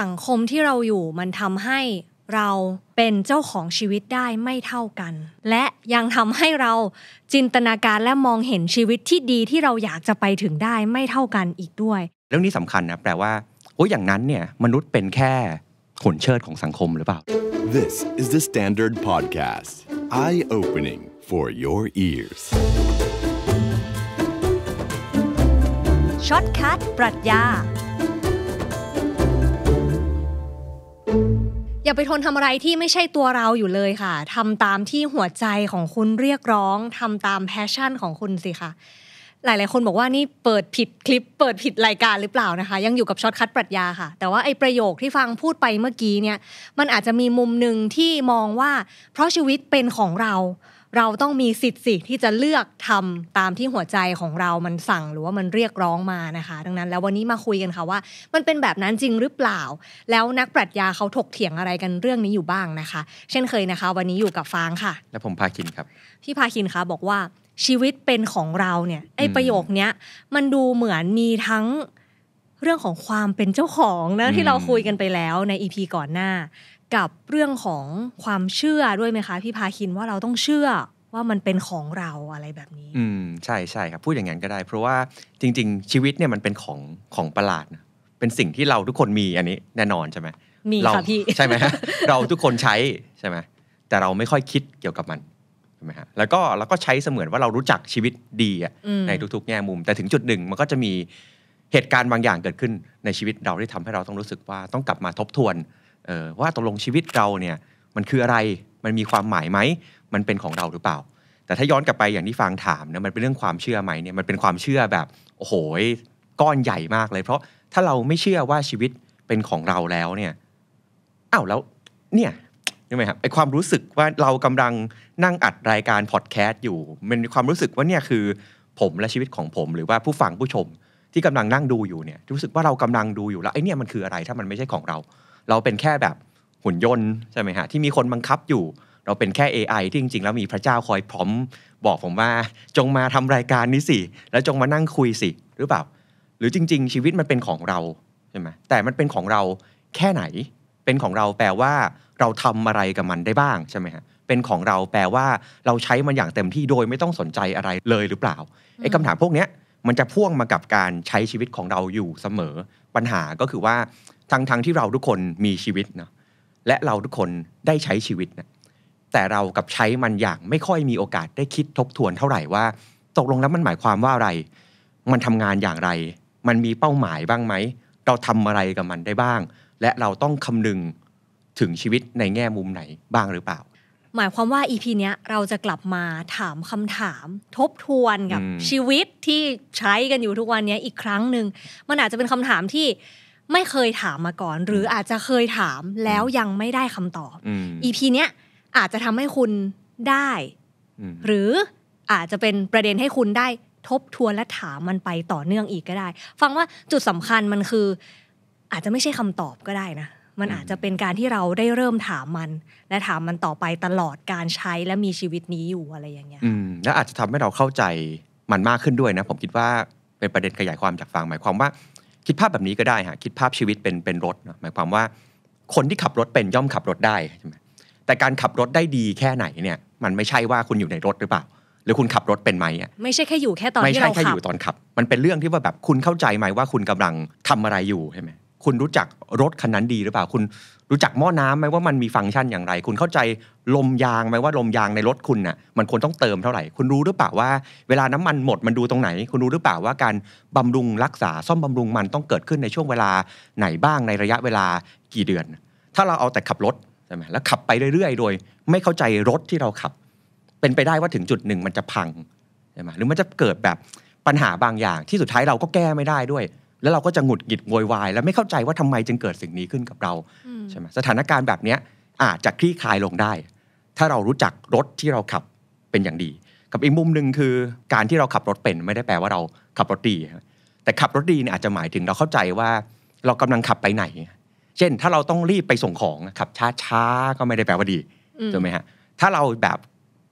สังคมที่เราอยู่มันทำให้เราเป็นเจ้าของชีวิตได้ไม่เท่ากัน และยังทำให้เราจินตนาการและมองเห็นชีวิตที่ดีที่เราอยากจะไปถึงได้ไม่เท่ากันอีกด้วยเรื่องนี้สำคัญนะแปลว่าโอ้ยอย่างนั้นเนี่ยมนุษย์เป็นแค่ขนเชิดของสังคมหรือเปล่า This is the Standard Podcast Eye Opening for your ears ช็อตคั t ปรัชญาอย่าไปทนทำอะไรที่ไม่ใช่ตัวเราอยู่เลยค่ะทำตามที่หัวใจของคุณเรียกร้องทำตามแพชชั่นของคุณสิคะหลาย ๆ คนบอกว่านี่เปิดผิดคลิป เปิดผิดรายการหรือเปล่านะคะ ยังอยู่กับช็อตคัดปรัชญาค่ะ แต่ว่าไอ้ประโยคที่ฟังพูดไปเมื่อกี้เนี่ย มันอาจจะมีมุมหนึ่งที่มองว่า เพราะชีวิตเป็นของเราเราต้องมีสิทธิ์สิที่จะเลือกทำตามที่หัวใจของเรามันสั่ง หรือว่ามันเรียกร้องมานะคะ ดังนั้น แล้ววันนี้มาคุยกันค่ะว่า มันเป็นแบบนั้นจริงหรือเปล่า แล้วนักปรัชญาเขาถกเถียงอะไรกันเรื่องนี้อยู่บ้างนะคะ เช่นเคยนะคะ วันนี้อยู่กับฟางค่ะ และผมพาคินครับพี่พาคินคะบอกว่าชีวิตเป็นของเราเนี่ย ไอประโยคเนี้ยมันดูเหมือนมีทั้งเรื่องของความเป็นเจ้าของนะที่เราคุยกันไปแล้ว ในอีพีก่อนหน้ากับเรื่องของความเชื่อด้วยไหมคะ พี่พาคินว่าเราต้องเชื่อว่ามันเป็นของเราอะไรแบบนี้ อืมใช่ใช่ครับพูดอย่างนั้นก็ได้ เพราะว่าจริงๆ ชีวิตเนี่ยมันเป็นของของประหลาดนะเป็นสิ่งที่เราทุกคนมีอันนี้ แน่นอนใช่ไหมมีค่ะพี่ใช่ไหมเราทุกคนใช้ใช่ไหมแต่เราไม่ค่อยคิดเกี่ยวกับมัน ใช่ไหมฮะแล้วก็เราก็ใช้เสมือนว่าเรารู้จักชีวิตดีในทุกๆแง่มุม แต่ถึงจุดหนึ่งมันก็จะมีเหตุการณ์บางอย่างเกิดขึ้น ในชีวิตเราที่ทำให้เราต้องรู้สึกว่าต้องกลับมาทบทวนออว่าตกลงชีวิตเราเนี่ยมันคืออะไร มันมีความหมายไหมมันเป็นของเราหรือเปล่า แต่ถ้าย้อนกลับไปอย่างที่ฟังถามนะมันเป็นเรื่องความเชื่อไหมเนี่ย มันเป็นความเชื่อแบบโอ้โหก้อนใหญ่มากเลย เพราะถ้าเราไม่เชื่อว่าชีวิตเป็นของเราแล้วเนี่ย อ้าวแล้วเนี่ยใช่ไหมครับไอความรู้สึกว่าเรากำลังนั่งอัดรายการพอดแคสต์อยู่ มันมีความรู้สึกว่าเนี่ยคือผมและชีวิตของผม หรือว่าผู้ฟังผู้ชม ที่กำลังนั่งดูอยู่เนี่ย รู้สึกว่าเรากำลังดูอยู่แล้วไอเนี่ยมันคืออะไรถ้ามันไม่ใช่ของเราเราเป็นแค่แบบหุ่นยนต์ใช่ไหมฮะที่มีคนบังคับอยู่เราเป็นแค่ AI ที่จริง ๆ แล้วมีพระเจ้าคอยพร้อม บอกผมว่า จงมาทำรายการนี้สิ แล้วจงมานั่งคุยสิ หรือเปล่า หรือจริงๆ ชีวิตมันเป็นของเราใช่ไหมแต่มันเป็นของเราแค่ไหน เป็นของเราแปลว่าเราทำอะไรกับมันได้บ้างใช่ไหมฮะเป็นของเราแปลว่าเราใช้มันอย่างเต็มที่โดยไม่ต้องสนใจอะไรเลยหรือเปล่าไอ้คำถามพวกเนี้ยมันจะพ่วงมากับการใช้ชีวิตของเราอยู่เสมอปัญหาก็คือว่าทั้งทั้งที่เราทุกคนมีชีวิตนะและเราทุกคนได้ใช้ชีวิตนะแต่เรากับใช้มันอย่างไม่ค่อยมีโอกาสได้คิดทบทวนเท่าไหร่ว่า ตกลงแล้วมันหมายความว่าอะไร มันทำงานอย่างไร มันมีเป้าหมายบ้างไหมเราทำอะไรกับมันได้บ้าง และเราต้องคำนึงถึงชีวิตในแง่มุมไหนบ้างหรือเปล่า หมายความว่า EP เนี้ยเราจะกลับมาถามคำถามทบทวนกับชีวิตที่ใช้กันอยู่ทุกวันนี้อีกครั้งหนึ่งมันอาจจะเป็นคำถามที่ไม่เคยถามมาก่อน หรืออาจจะเคยถามแล้วยังไม่ได้คำตอบอีพีเนี้ยอาจจะทำให้คุณได้หรืออาจจะเป็นประเด็นให้คุณได้ทบทวนและถามมันไปต่อเนื่องอีกก็ได้ ฟังว่าจุดสำคัญมันคือ อาจจะไม่ใช่คำตอบก็ได้นะ มันอาจจะเป็นการที่เราได้เริ่มถามมัน และถามมันต่อไปตลอดการใช้และมีชีวิตนี้อยู่อะไรอย่างเงี้ยและอาจจะทำให้เราเข้าใจมันมากขึ้นด้วยนะ ผมคิดว่าเป็นประเด็นขยายความจากฟังหมายความว่าคิดภาพแบบนี้ก็ได้ฮะคิดภาพชีวิตเป็นเป็นรถหมายความว่า คนที่ขับรถเป็นย่อมขับรถได้ใช่ไหมแต่การขับรถได้ดีแค่ไหนเนี่ย มันไม่ใช่ว่าคุณอยู่ในรถหรือเปล่า หรือคุณขับรถเป็นไหมอ่ะ ไม่ใช่แค่อยู่แค่ตอนที่เราขับไม่ใช่แค่อยู่ตอนขับ มันเป็นเรื่องที่ว่าแบบคุณเข้าใจไหมว่าคุณกำลังทำอะไรอยู่ใช่ไหมคุณรู้จักรถคันนั้นดีหรือเปล่า คุณรู้จักหม้อน้ำไหมว่ามันมีฟังก์ชันอย่างไร คุณเข้าใจลมยางไหมว่าลมยางในรถคุณน่ะมันควรต้องเติมเท่าไหร่ คุณรู้หรือเปล่าว่า เวลาน้ำมันหมดมันดูตรงไหน คุณรู้หรือเปล่าว่าการบำรุงรักษาซ่อมบำรุงมันต้องเกิดขึ้นในช่วงเวลาไหนบ้างในระยะเวลากี่เดือน ถ้าเราเอาแต่ขับรถใช่ไหมแล้วขับไปเรื่อยๆ โดย ไม่เข้าใจรถที่เราขับ เป็นไปได้ว่าถึงจุดหนึ่งมันจะพังใช่ไหมหรือมันจะเกิดแบบปัญหาบางอย่างที่สุดท้ายเราก็แก้ไม่ได้ด้วยแล้วเราก็จะหงุดหงิดโวยวาย และไม่เข้าใจว่าทำไมจึงเกิดสิ่งนี้ขึ้นกับเราใช่ไหมสถานการณ์แบบนี้อาจจะคลี่คลายลงได้ ถ้าเรารู้จักรถที่เราขับเป็นอย่างดี กับอีกมุมหนึ่งคือการที่เราขับรถเป็น ไม่ได้แปลว่าเราขับรถดีแต่ขับรถดีเนี่ยอาจจะหมายถึงเราเข้าใจว่า เรากำลังขับไปไหน เช่น ถ้าเราต้องรีบไปส่งของขับช้าช้าก็ไม่ได้แปลว่าดีใช่ไหมฮะถ้าเราแบบ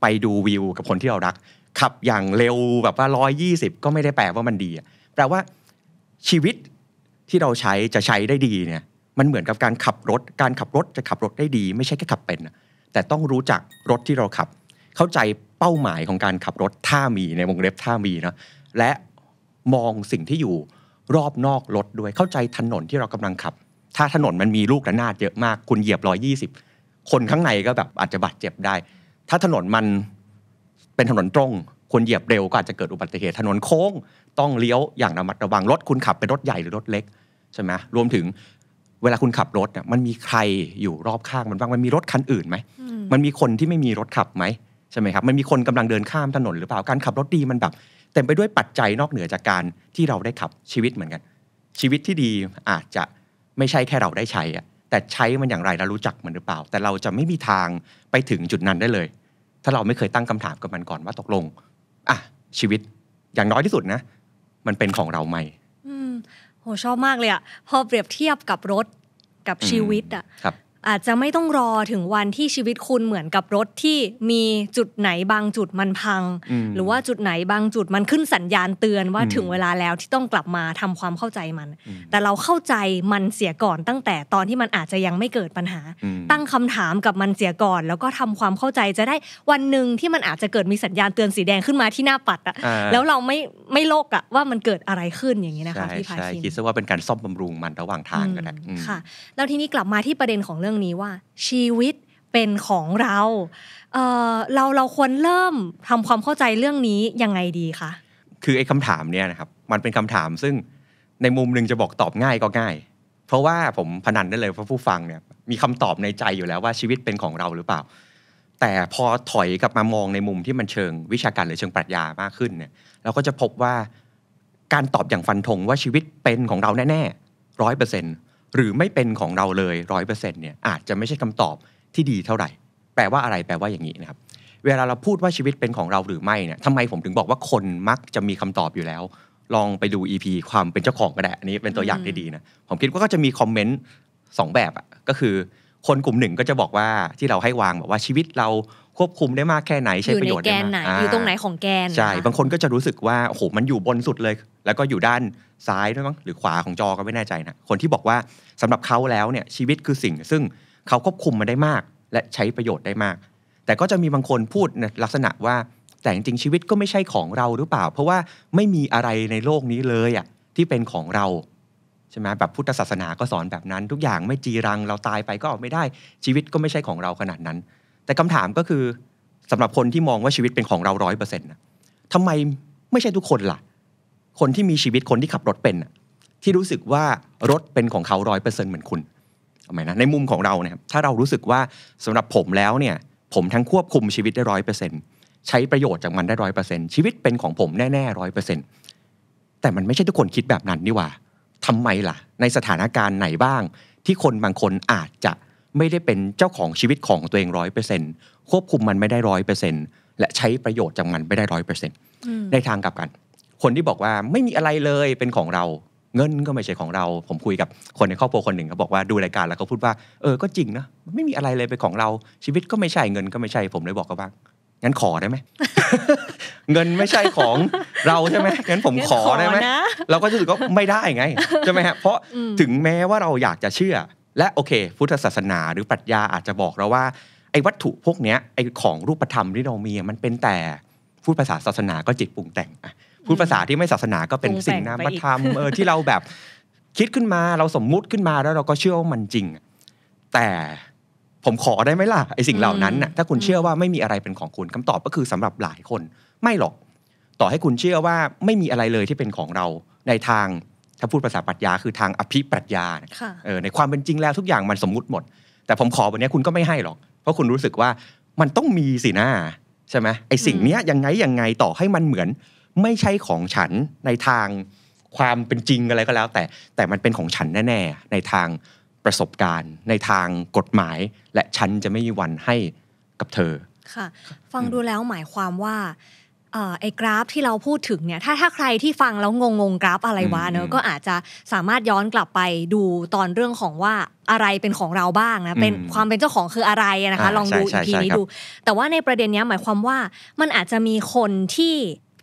ไปดูวิวกับคนที่เรารัก ขับอย่างเร็วแบบว่าร้อยยี่สิบก็ไม่ได้แปลว่ามันดี แปลว่าชีวิตที่เราใช้จะใช้ได้ดีเนี่ย มันเหมือนกับการขับรถ การขับรถจะขับรถได้ดี ไม่ใช่แค่ขับเป็นแต่ต้องรู้จักรถที่เราขับ เข้าใจเป้าหมายของการขับรถท่ามีในวงเล็บท่ามีนะและมองสิ่งที่อยู่รอบนอกรถด้วยเข้าใจถนนที่เรากำลังขับ ถ้าถนนมันมีลูกระนาดเยอะมากคุณเหยียบร้อยยี่สิบคนข้างในก็แบบอาจจะบาดเจ็บได้ ถ้าถนนมันเป็นถนนตรงคนเหยียบเร็วก็อาจจะเกิดอุบัติเหตุถนนโค้งต้องเลี้ยวอย่างระมัดระวังรถคุณขับเป็นรถใหญ่หรือรถเล็กใช่ไหมรวมถึงเวลาคุณขับรถเนี่ยมันมีใครอยู่รอบข้างมันบ้างมันมีรถคันอื่นไหมมันมีคนที่ไม่มีรถขับไหมใช่ไหมครับมันมีคนกำลังเดินข้ามถนนหรือเปล่าการขับรถดีมันแบบเต็มไปด้วยปัจจัยนอกเหนือจากการที่เราได้ขับชีวิตเหมือนกัน ชีวิตที่ดีอาจจะไม่ใช่แค่เราได้ใช้อะแต่ใช้มันอย่างไรเรารู้จักมันหรือเปล่า แต่เราจะไม่มีทางไปถึงจุดนั้นได้เลย ถ้าเราไม่เคยตั้งคำถามกับมันก่อนว่าตกลงอ่ะ ชีวิตอย่างน้อยที่สุดนะ มันเป็นของเราไหมโหชอบมากเลยอะพอเปรียบเทียบกับรถกับชีวิตอะอาจจะไม่ต้องรอถึงวันที่ชีวิตคุณเหมือนกับรถที่มีจุดไหนบางจุดมันพัง หรือว่าจุดไหนบางจุดมันขึ้นสัญญาณเตือนว่าถึงเวลาแล้วที่ต้องกลับมาทำความเข้าใจมัน แต่เราเข้าใจมันเสียก่อนตั้งแต่ตอนที่มันอาจจะยังไม่เกิดปัญหา ตั้งคำถามกับมันเสียก่อน แล้วก็ทำความเข้าใจจะได้วันหนึ่งที่มันอาจจะเกิดมีสัญญาณเตือนสีแดงขึ้นมาที่หน้าปัดอะแล้วเราไม่ไม่โลกอะว่ามันเกิดอะไรขึ้นอย่างนี้นะคะพี่พาชินคิดซะว่าเป็นการซ่อมบำรุงมันระหว่างทางกันแหละค่ะ แล้วทีนี้กลับมาที่ประเด็นของเรื่องื่องนี้ว่าชีวิตเป็นของเราเเราเราควรเริ่มทำความเข้าใจเรื่องนี้ยังไงดีคะ คือไอ้คาถามเนี่ยนะครับ มันเป็นคำถามซึ่งในมุมหนึ่งจะบอกตอบง่ายก็ง่าย เพราะว่าผมพนันได้เลยว่าผู้ฟังเนี่ยมีคำตอบในใจอยู่แล้วว่าชีวิตเป็นของเราหรือเปล่า แต่พอถอยกลับมามองในมุมที่มันเชิงวิชาการหรือเชิงปรัชญามากขึ้นเนี่ยเราก็จะพบว่าการตอบอย่างฟันธงว่าชีวิตเป็นของเราแน่ๆร้อยเปอร์เซ็นต์หรือไม่เป็นของเราเลยร้อยเปอร์เซ็นต์เนี่ยอาจจะไม่ใช่คำตอบที่ดีเท่าไหร่ แปลว่าอะไรแปลว่าอย่างนี้นะครับเวลาเราพูดว่าชีวิตเป็นของเราหรือไม่เนี่ยทำไมผมถึงบอกว่าคนมักจะมีคำตอบอยู่แล้ว ลองไปดู EP ความเป็นเจ้าของก็ได้อันนี้เป็นตัวอย่างที่ดีนะผมคิดว่าก็จะมีคอมเมนต์สองแบบอ่ะก็คือคนกลุ่มหนึ่งก็จะบอกว่าที่เราให้วางบอกว่าชีวิตเราควบคุมได้มากแค่ไหนใช้ประโยชน์ได้มากอยู่ตรงไหนของแกน ใช่บางคนก็จะรู้สึกว่าโอ้โหมันอยู่บนสุดเลยแล้วก็อยู่ด้านซ้ายด้วยมั้งหรือขวาของจอก็ไม่แน่ใจนะคนที่บอกว่าสำหรับเขาแล้วเนี่ยชีวิตคือสิ่งซึ่งเขาควบคุมมันได้มาก และใช้ประโยชน์ได้มาก แต่ก็จะมีบางคนพูดลักษณะว่า แต่จริงชีวิตก็ไม่ใช่ของเราหรือเปล่า เพราะว่าไม่มีอะไรในโลกนี้เลยอ่ะที่เป็นของเราใช่ไหมแบบพุทธศาสนาก็สอนแบบนั้น ทุกอย่างไม่จีรังเราตายไปก็ออกไม่ได้ชีวิตก็ไม่ใช่ของเราขนาดนั้น แต่คำถามก็คือสำหรับคนที่มองว่าชีวิตเป็นของเราร้อยเปอร์เซ็นต์ทำไมไม่ใช่ทุกคนล่ะคนที่มีชีวิตคนที่ขับรถเป็นที่รู้สึกว่ารถเป็นของเขาร้อยเปอร์เซ็นต์เหมือนคุณทำไมนะในมุมของเราเนี่ยถ้าเรารู้สึกว่าสำหรับผมแล้วเนี่ย ผมทั้งควบคุมชีวิตได้ร้อยเปอร์เซ็นต์ใช้ประโยชน์จากมันได้ร้อยเปอร์เซ็นต์ชีวิตเป็นของผมแน่ๆร้อยเปอร์เซ็นต์แต่มันไม่ใช่ทุกคนคิดแบบนั้นนี่ว่า ทำไมล่ะ ในสถานการณ์ไหนบ้าง ที่คนบางคนอาจจะไม่ได้เป็นเจ้าของชีวิตของตัวเองร้อยเปอร์เซ็นต์ควบคุมมันไม่ได้ร้อยเปอร์เซ็นต์และใช้ประโยชน์จากมันไม่ได้ร้อยเปอร์เซ็นต์ในทางกลับกันคนที่บอกว่าไม่มีอะไรเลยเป็นของเรา เงินก็ไม่ใช่ของเรา ผมคุยกับคนในครอบครัวคนหนึ่งเขาบอกว่าดูรายการแล้วเขาพูดว่า เออก็จริงนะไม่มีอะไรเลยเป็นของเราชีวิตก็ไม่ใช่เงินก็ไม่ใช่ผมเลยบอกเขาว่างั้นขอได้ไหมเงินไม่ใช่ของเราใช่ไหมงั้นผมขอได้ไหมเราก็จะรู้สึกว่าไม่ได้ไงใช่ไหมฮะเพราะถึงแม้ว่าเราอยากจะเชื่อ และโอเค พุทธศาสนาหรือปรัชญาอาจจะบอกเราว่าไอ้วัตถุพวกเนี้ยไอ้ของรูปธรรมที่เรามีมันเป็นแต่พูดภาษาศาสนาก็จิตปรุงแต่งพูดภาษาที่ไม่ศาสนาก็เป็นสิ่งนามธรรมเออที่เราแบบคิดขึ้นมาเราสมมุติขึ้นมาแล้วเราก็เชื่อว่ามันจริงแต่ผมขอได้ไหมล่ะไอสิ่งเหล่านั้นน่ะถ้าคุณเชื่อว่าไม่มีอะไรเป็นของคุณคำตอบก็คือสำหรับหลายคน ไม่หรอก ต่อให้คุณเชื่อว่าไม่มีอะไรเลยที่เป็นของเราในทางถ้าพูดภาษาปรัชญาคือทางอภิปรัชญาเออในความเป็นจริงแล้วทุกอย่างมันสมมุติหมด แต่ผมขอวันนี้คุณก็ไม่ให้หรอก เพราะคุณรู้สึกว่ามันต้องมีสินะใช่ไหมไอสิ่งเนี้ยยังไงยังไงต่อให้มันเหมือนไม่ใช่ของฉันในทางความเป็นจริงอะไรก็แล้ว แต่แต่มันเป็นของฉันแน่ ๆ ในทางประสบการณ์ ในทางกฎหมาย และฉันจะไม่มีวันให้กับเธอค่ะ ฟังดูแล้วหมายความว่าไอ้กราฟที่เราพูดถึงเนี่ยถ้าถ้าใครที่ฟังแล้วงงงกราฟอะไรวะเนอะก็อาจจะสามารถย้อนกลับไปดูตอนเรื่องของว่าอะไรเป็นของเราบ้างนะเป็นความเป็นเจ้าของคืออะไรนะคะลองดูอีทีนี้ดู แต่ว่าในประเด็นนี้หมายความว่ามันอาจจะมีคนที่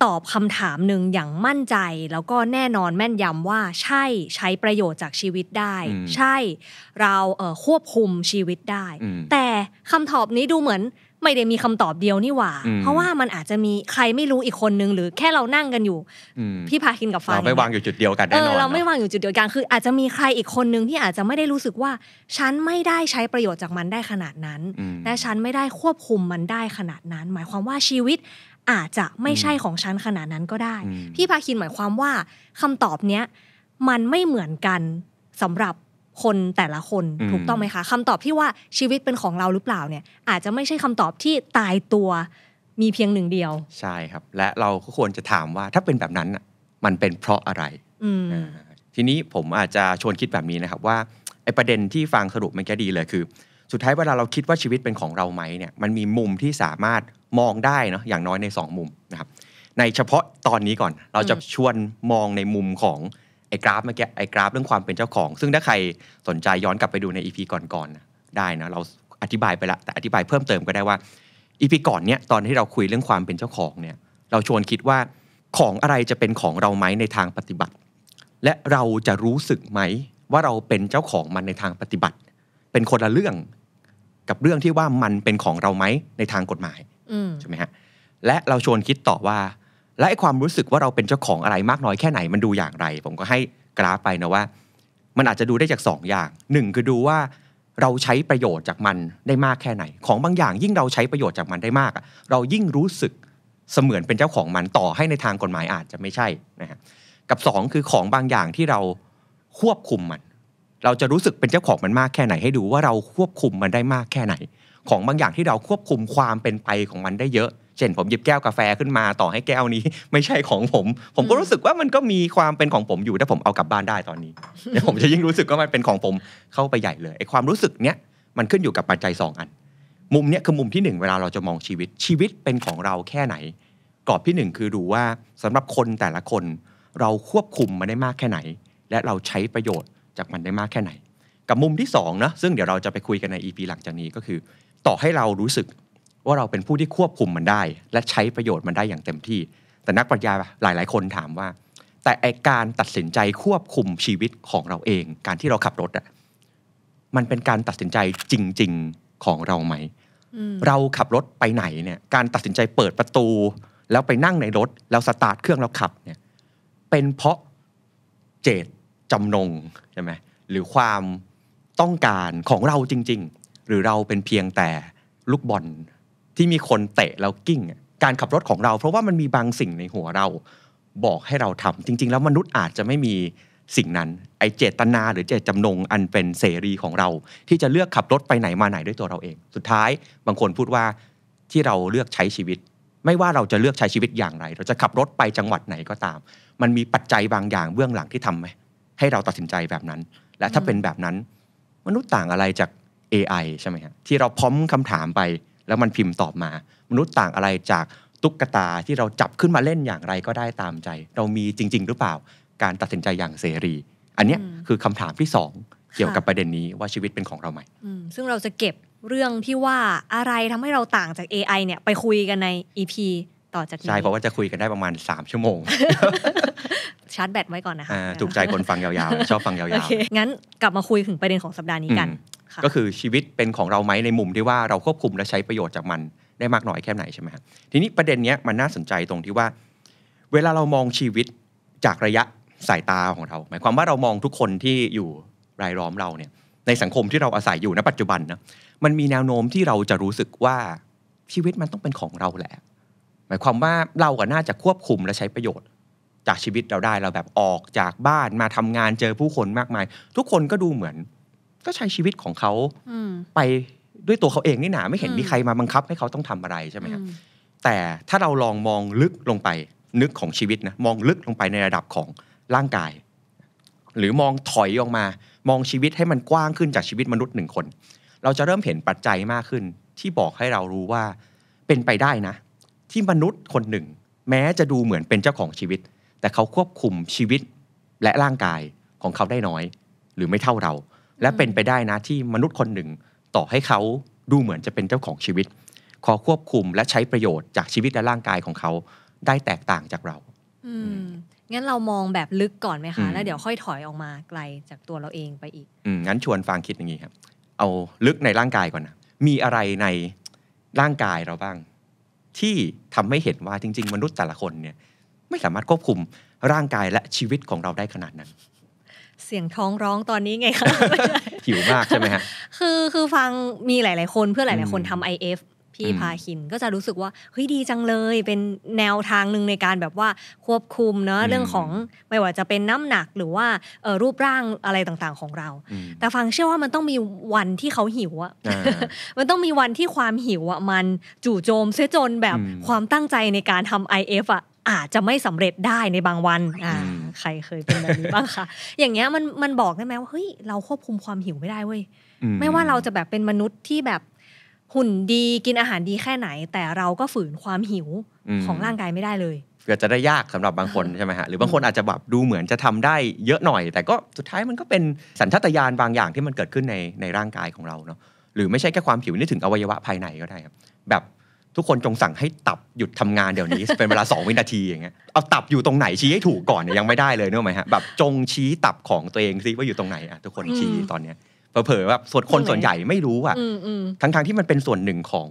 ตอบคำถามหนึ่งอย่างมั่นใจ แล้วก็แน่นอนแม่นยำว่าใช่ใช้ประโยชน์จากชีวิตได้ ใช่เราควบคุมชีวิตได้ แต่คำตอบนี้ดูเหมือนไม่ได้มีคำตอบเดียวนี่หว่า เพราะว่ามันอาจจะมีใครไม่รู้อีกคนนึงหรือแค่เรานั่งกันอยู่พี่พาคินกับฟ้าเราไม่วางอยู่จุดเดียวกันแน่นอนเราไม่วางอยู่จุดเดียวกันคือ อาจจะมีใครอีกคนนึง ที่อาจจะไม่ได้รู้สึกว่าฉันไม่ได้ใช้ประโยชน์จากมันได้ขนาดนั้นและฉันไม่ได้ควบคุมมันได้ขนาดนั้น หมายความว่าชีวิตอาจจะไม่ใช่ของฉันขนาดนั้นก็ได้ พี่พาคินหมายความว่า คำตอบเนี้ยมันไม่เหมือนกันสำหรับคนแต่ละคน ถูกต้องไหมคะคำตอบที่ว่าชีวิตเป็นของเราหรือเปล่าเนี่ยอาจจะไม่ใช่คำตอบที่ตายตัวมีเพียงหนึ่งเดียว ใช่ครับ และเราก็ควรจะถามว่าถ้าเป็นแบบนั้น มันเป็นเพราะอะไรทีนี้ผมอาจจะชวนคิดแบบนี้นะครับว่าไอ้ประเด็นที่ฟังสรุปมันแค่ดีเลยคือสุดท้ายเวลาเราคิดว่าชีวิตเป็นของเราไหมเนี่ยมันมีมุมที่สามารถมองได้เนาะอย่างน้อยใน 2 มุมนะครับในเฉพาะตอนนี้ก่อนเราจะชวนมองในมุมของไอ้กราฟเมื่อกี้ไอ้กราฟเรื่องความเป็นเจ้าของ ซึ่งถ้าใครสนใจย้อนกลับไปดูใน EP ก่อนๆได้นะเราอธิบายไปละแต่อธิบายเพิ่มเติมก็ได้ว่า EP ก่อนเนี้ยตอนที่เราคุยเรื่องความเป็นเจ้าของเนี่ยเราชวนคิดว่าของอะไรจะเป็นของเราไหมในทางปฏิบัติ และเราจะรู้สึกไหมว่าเราเป็นเจ้าของมันในทางปฏิบัติ เป็นคนละเรื่องกับเรื่องที่ว่ามันเป็นของเราไหมในทางกฎหมายใช่ไหมฮะ และเราชวนคิดต่อว่า และไอความรู้สึกว่าเราเป็นเจ้าของอะไรมากน้อยแค่ไหนมันดูอย่างไร ผมก็ให้กราฟไปนะว่า มันอาจจะดูได้จาก2ออย่างหนึ่งคือดูว่าเราใช้ประโยชน์จากมันได้มากแค่ไหน ของบางอย่างยิ่งเราใช้ประโยชน์จากมันได้มาก เรายิ่งรู้สึกเสมือนเป็นเจ้าของมันต่อให้ในทางกฎหมายอาจจะไม่ใช่นะฮะกับ 2 คือของบางอย่างที่เราควบคุมมัน เราจะรู้สึกเป็นเจ้าของมันมากแค่ไหน ให้ดูว่าเราควบคุมมันได้มากแค่ไหนของบางอย่างที่เราควบคุมความเป็นไปของมันได้เยอะ เช่น ผมหยิบแก้วกาแฟขึ้นมาต่อให้แก้วนี้ ไม่ใช่ของผม ผมก็รู้สึกว่ามันก็มีความเป็นของผมอยู่ถ้าผมเอากลับบ้านได้ตอนนี้เดี๋ยวผมจะยิ่งรู้สึกว่ามันเป็นของผมเข้าไปใหญ่เลยไอ้ความรู้สึกเนี้ยมันขึ้นอยู่กับปัจจัย 2 อัน มุมเนี้ยคือมุมที่ 1 เวลาเราจะมองชีวิตชีวิตเป็นของเราแค่ไหนกรอบที่ 1 คือดูว่าสำหรับคนแต่ละคน เราควบคุมมันได้มากแค่ไหน และเราใช้ประโยชน์จากมันได้มากแค่ไหน กับมุมที่2นะซึ่งเดี๋ยวเราจะไปคุยกันใน EP หลังจากนี้ก็คือต่อให้เรารู้สึกว่าเราเป็นผู้ที่ควบคุมมันได้ และใช้ประโยชน์มันได้อย่างเต็มที่ แต่นักปรัชญาหลายๆ คนถามว่า แต่ไอการตัดสินใจควบคุมชีวิตของเราเอง การที่เราขับรถอะมันเป็นการตัดสินใจจริง ๆของเราไหมเราขับรถไปไหนเนี่ยการตัดสินใจเปิดประตู แล้วไปนั่งในรถ แล้วสตาร์ทเครื่องแล้วขับเนี่ย เป็นเพราะเจตจำนงใช่ไหมหรือความต้องการของเราจริง ๆหรือเราเป็นเพียงแต่ลูกบอลที่มีคนเตะแล้วกิ้ง การขับรถของเรา เพราะว่ามันมีบางสิ่งในหัวเราบอกให้เราทำ จริง ๆ แล้วมนุษย์อาจจะไม่มีสิ่งนั้น ไอเจตนา หรือเจตจำนงอันเป็นเสรีของเรา ที่จะเลือกขับรถไปไหนมาไหนด้วยตัวเราเอง สุดท้ายบางคนพูดว่าที่เราเลือกใช้ชีวิต ไม่ว่าเราจะเลือกใช้ชีวิตอย่างไร เราจะขับรถไปจังหวัดไหนก็ตาม มันมีปัจจัยบางอย่างเบื้องหลังที่ทำให้เราตัดสินใจแบบนั้น และถ้าเป็นแบบนั้นมนุษย์ต่างอะไรจาก AI ใช่ไหมฮะที่เราพร้อมคำถามไปแล้วมันพิมพ์ตอบมา มนุษย์ต่างอะไรจากตุ๊กตาที่เราจับขึ้นมาเล่นอย่างไรก็ได้ตามใจ เรามีจริง ๆ หรือเปล่าการตัดสินใจอย่างเสรี อันนี้คือคำถามที่สอง เกี่ยวกับประเด็นนี้ว่าชีวิตเป็นของเราไหมซึ่งเราจะเก็บเรื่องที่ว่าอะไรทำให้เราต่างจาก AI เนี่ยไปคุยกันใน EP ต่อจากนี้ใช่เพราะว่าจะคุยกันได้ประมาณ3ชั่วโมงชาร์จแบตไว้ก่อนนะคะถูกใจคนฟังยาวๆชอบฟังยาวๆงั้นกลับมาคุยถึงประเด็นของสัปดาห์นี้กันก็คือชีวิตเป็นของเราไหมในมุมที่ว่าเราควบคุมและใช้ประโยชน์จากมันได้มากน้อยแค่ไหนใช่ไหมครัทีนี้ประเด็นเนี้ยมันน่าสนใจตรงที่ว่า เวลาเรามองชีวิตจากระยะสายตาของเรา หมายความว่าเรามองทุกคนที่อยู่รายล้อมเราเนี่ย ในสังคมที่เราอาศัยอยู่ณปัจจุบันนะมันมีแนวโน้มที่เราจะรู้สึกว่าชีวิตมันต้องเป็นของเราแหละหมายความว่าเราก็น่าจะควบคุมและใช้ประโยชน์ จากชีวิตเราได้เราแบบออกจากบ้านมาทำงานเจอผู้คนมากมาย ทุกคนก็ดูเหมือนก็ใช้ชีวิตของเขาไปด้วยตัวเขาเองนี่หนา ไม่เห็นมีใครมาบังคับให้เขาต้องทำอะไรใช่ไหมครับแต่ถ้าเราลองมองลึกลงไปนึกของชีวิตนะมองลึกลงไปในระดับของร่างกาย หรือมองถอยออกมามองชีวิตให้มันกว้างขึ้นจากชีวิตมนุษย์หนึ่งคน เราจะเริ่มเห็นปัจจัยมากขึ้นที่บอกให้เรารู้ว่า เป็นไปได้นะ ที่มนุษย์คนหนึ่ง แม้จะดูเหมือนเป็นเจ้าของชีวิต แต่เขาควบคุมชีวิตและร่างกายของเขาได้น้อย หรือไม่เท่าเราและเป็นไปได้นะที่มนุษย์คนหนึ่งต่อให้เขาดูเหมือนจะเป็นเจ้าของชีวิต ขอควบคุมและใช้ประโยชน์จากชีวิตและร่างกายของเขาได้แตกต่างจากเรา งั้นเรามองแบบลึกก่อนไหมคะแล้วเดี๋ยวค่อยถอยออกมาไกลจากตัวเราเองไปอีกองั้นชวนฟังคิดอย่างนี้ครับเอาลึกในร่างกายก่อนนะมีอะไรในร่างกายเราบ้าง ที่ทำให้เห็นว่าจริงๆ มนุษย์แต่ละคนเนี่ย ไม่สามารถควบคุมร่างกายและชีวิตของเราได้ขนาดนั้นเสียงท้องร้องตอนนี้ ไงคะหิวมากใช่ไหมฮะคือคือฟังมีหลายๆคนเพื่อหลายๆคนทำ IF พี่พาหินก็จะรู้สึกว่าเฮ้ยดีจังเลยเป็นแนวทางหนึ่งในการแบบว่าควบคุมเนาะเรื่องของไม่ว่าจะเป็นน้ำหนักหรือว่ารูปร่างอะไรต่างๆของเรา แต่ฟังเชื่อว่ามันต้องมีวันที่เขาหิวอะมันต้องมีวันที่ความหิวอะมันจู่โจมเสียจนแบบความตั้งใจในการทำ IF อะอาจจะไม่สำเร็จได้ในบางวันอ่าใครเคยเป็นแบบนี้บ้างคะ อย่างเงี้ยมันมันบอกได้ไหมว่าเฮ้ยเราควบคุมความหิวไม่ได้เว้ย ไม่ว่าเราจะแบบเป็นมนุษย์ที่แบบหุ่นดีกินอาหารดีแค่ไหน แต่เราก็ฝืนความหิวของร่างกายไม่ได้เลยก็จะได้ยากสำหรับบางคนใช่ไหมฮะหรือบางคนอาจจะแบบดูเหมือนจะทำได้เยอะหน่อย แต่ก็สุดท้ายมันก็เป็น สัญชาตญาณบางอย่างที่มันเกิดขึ้นในในร่างกายของเราเนาะหรือไม่ใช่แค่ความหิวนี่ถึงอวัยวะภายในก็ได้ครับแบบทุกคนจงสั่งให้ตับหยุดทำงานเดี๋ยวนี้ เป็นเวลา2วินาทีอย่างเงี้ยเอาตับอยู่ตรงไหนชี้ให้ถูกก่อนเนี่ยยังไม่ได้เลยนึกไหมฮะแบบ จงชี้ตับของตัวเองซิว่าอยู่ตรงไหนอ่ะทุกคนชี้ตอนเนี้ยเผลอแบบส่วนคนส่วนใหญ่ไม่รู้อ่ะทั้งๆที่มันเป็นส่วนหนึ่งของ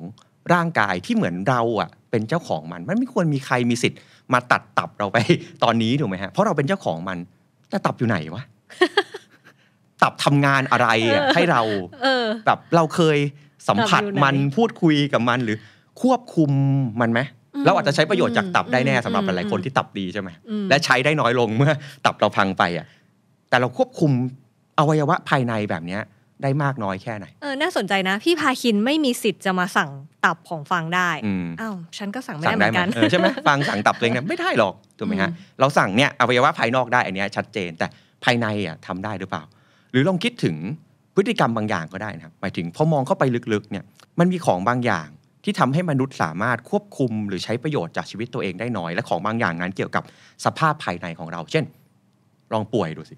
ร่างกายที่เหมือนเรา อ่ะ เป็นเจ้าของมัน มันไม่ควรมีใครมีสิทธิ์ มาตัดตับเราไปตอนนี้ถูกไหมฮะเพราะเราเป็นเจ้าของมันแต่ตับอยู่ไหนวะตับทำงานอะไรอ่ะให้เราแบบเราเคยสัมผัสมันพูดคุยกับมันหรือควบคุมมันไหมเราอาจจะใช้ประโยชน์จากตับได้แน่ สำหรับหลายคนที่ตับดีใช่ไหมและใช้ได้น้อยลงเมื่อตับเราพังไปอ่ะแต่เราควบคุม อวัยวะภายในแบบเนี้ยได้มากน้อยแค่ไหนเออน่าสนใจนะพี่พาคินไม่มีสิทธิ์จะมาสั่งตับของฟังได้อ้าวฉันก็สั่งไม่ได้เหมือนกันใช่ไหมฟังสั่งตับเองเนี่ยไม่ได้หรอกถูกไหมฮะเราสั่งเนี่ยอวัยวะภายนอกได้อันนี้ชัดเจนแต่ภายในอ่ะทำได้หรือเปล่า หรือลองคิดถึงพฤติกรรมบางอย่างก็ได้นะครับหมายถึงพอมองเข้าไปลึกๆ เนี่ย มันมีของบางอย่างที่ทำให้มนุษย์สามารถควบคุมหรือใช้ประโยชน์จากชีวิตตัวเองได้น้อยและของบางอย่างงานเกี่ยวกับสภาพภายในของเรา เช่น ลองป่วยดูสิ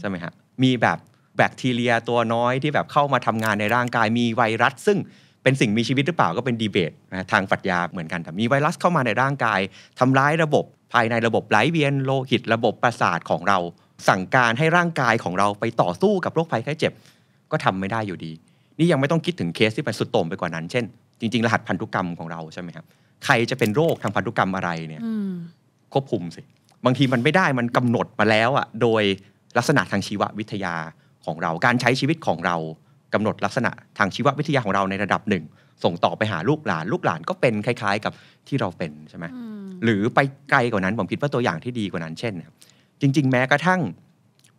ใช่ไหมฮะมีแบบแบคทีเรียตัวน้อยที่แบบเข้ามาทำงานในร่างกายมีไวรัส ซึ่งเป็นสิ่งมีชีวิตหรือเปล่าก็เป็นดีเบตนะทางปรัชญาเหมือนกันแต่มีไวรัสเข้ามาในร่างกาย ทำร้ายระบบภายในระบบไหลเวียนโลหิต ระบบประสาทของเราสั่งการให้ร่างกายของเราไปต่อสู้กับโรคภัยไข้เจ็บ ก็ทำไม่ได้อยู่ดี นี่ยังไม่ต้องคิดถึงเคสที่เป็นสุดโต่งไปกว่านั้นเช่นจริงๆรหัสพันธุกรรมของเราใช่ไหมครับใครจะเป็นโรคทางพันธุกรรมอะไรเนี่ยควบคุมสิบางทีมันไม่ได้มันกำหนดมาแล้วอะ่ะโดยลักษณะทางชีววิทยาของเราการใช้ชีวิตของเรากำหนดลักษณะทางชีววิทยาของเราในระดับหนึ่ง ส่งต่อไปหาลูกหลาน ลูกหลานก็เป็นคล้ายๆ กับที่เราเป็นใช่ไหมหรือไปไกลกว่านั้นผมคิดว่าตัวอย่างที่ดีกว่านั้น เช่นจริง ๆ แม้กระทั่ง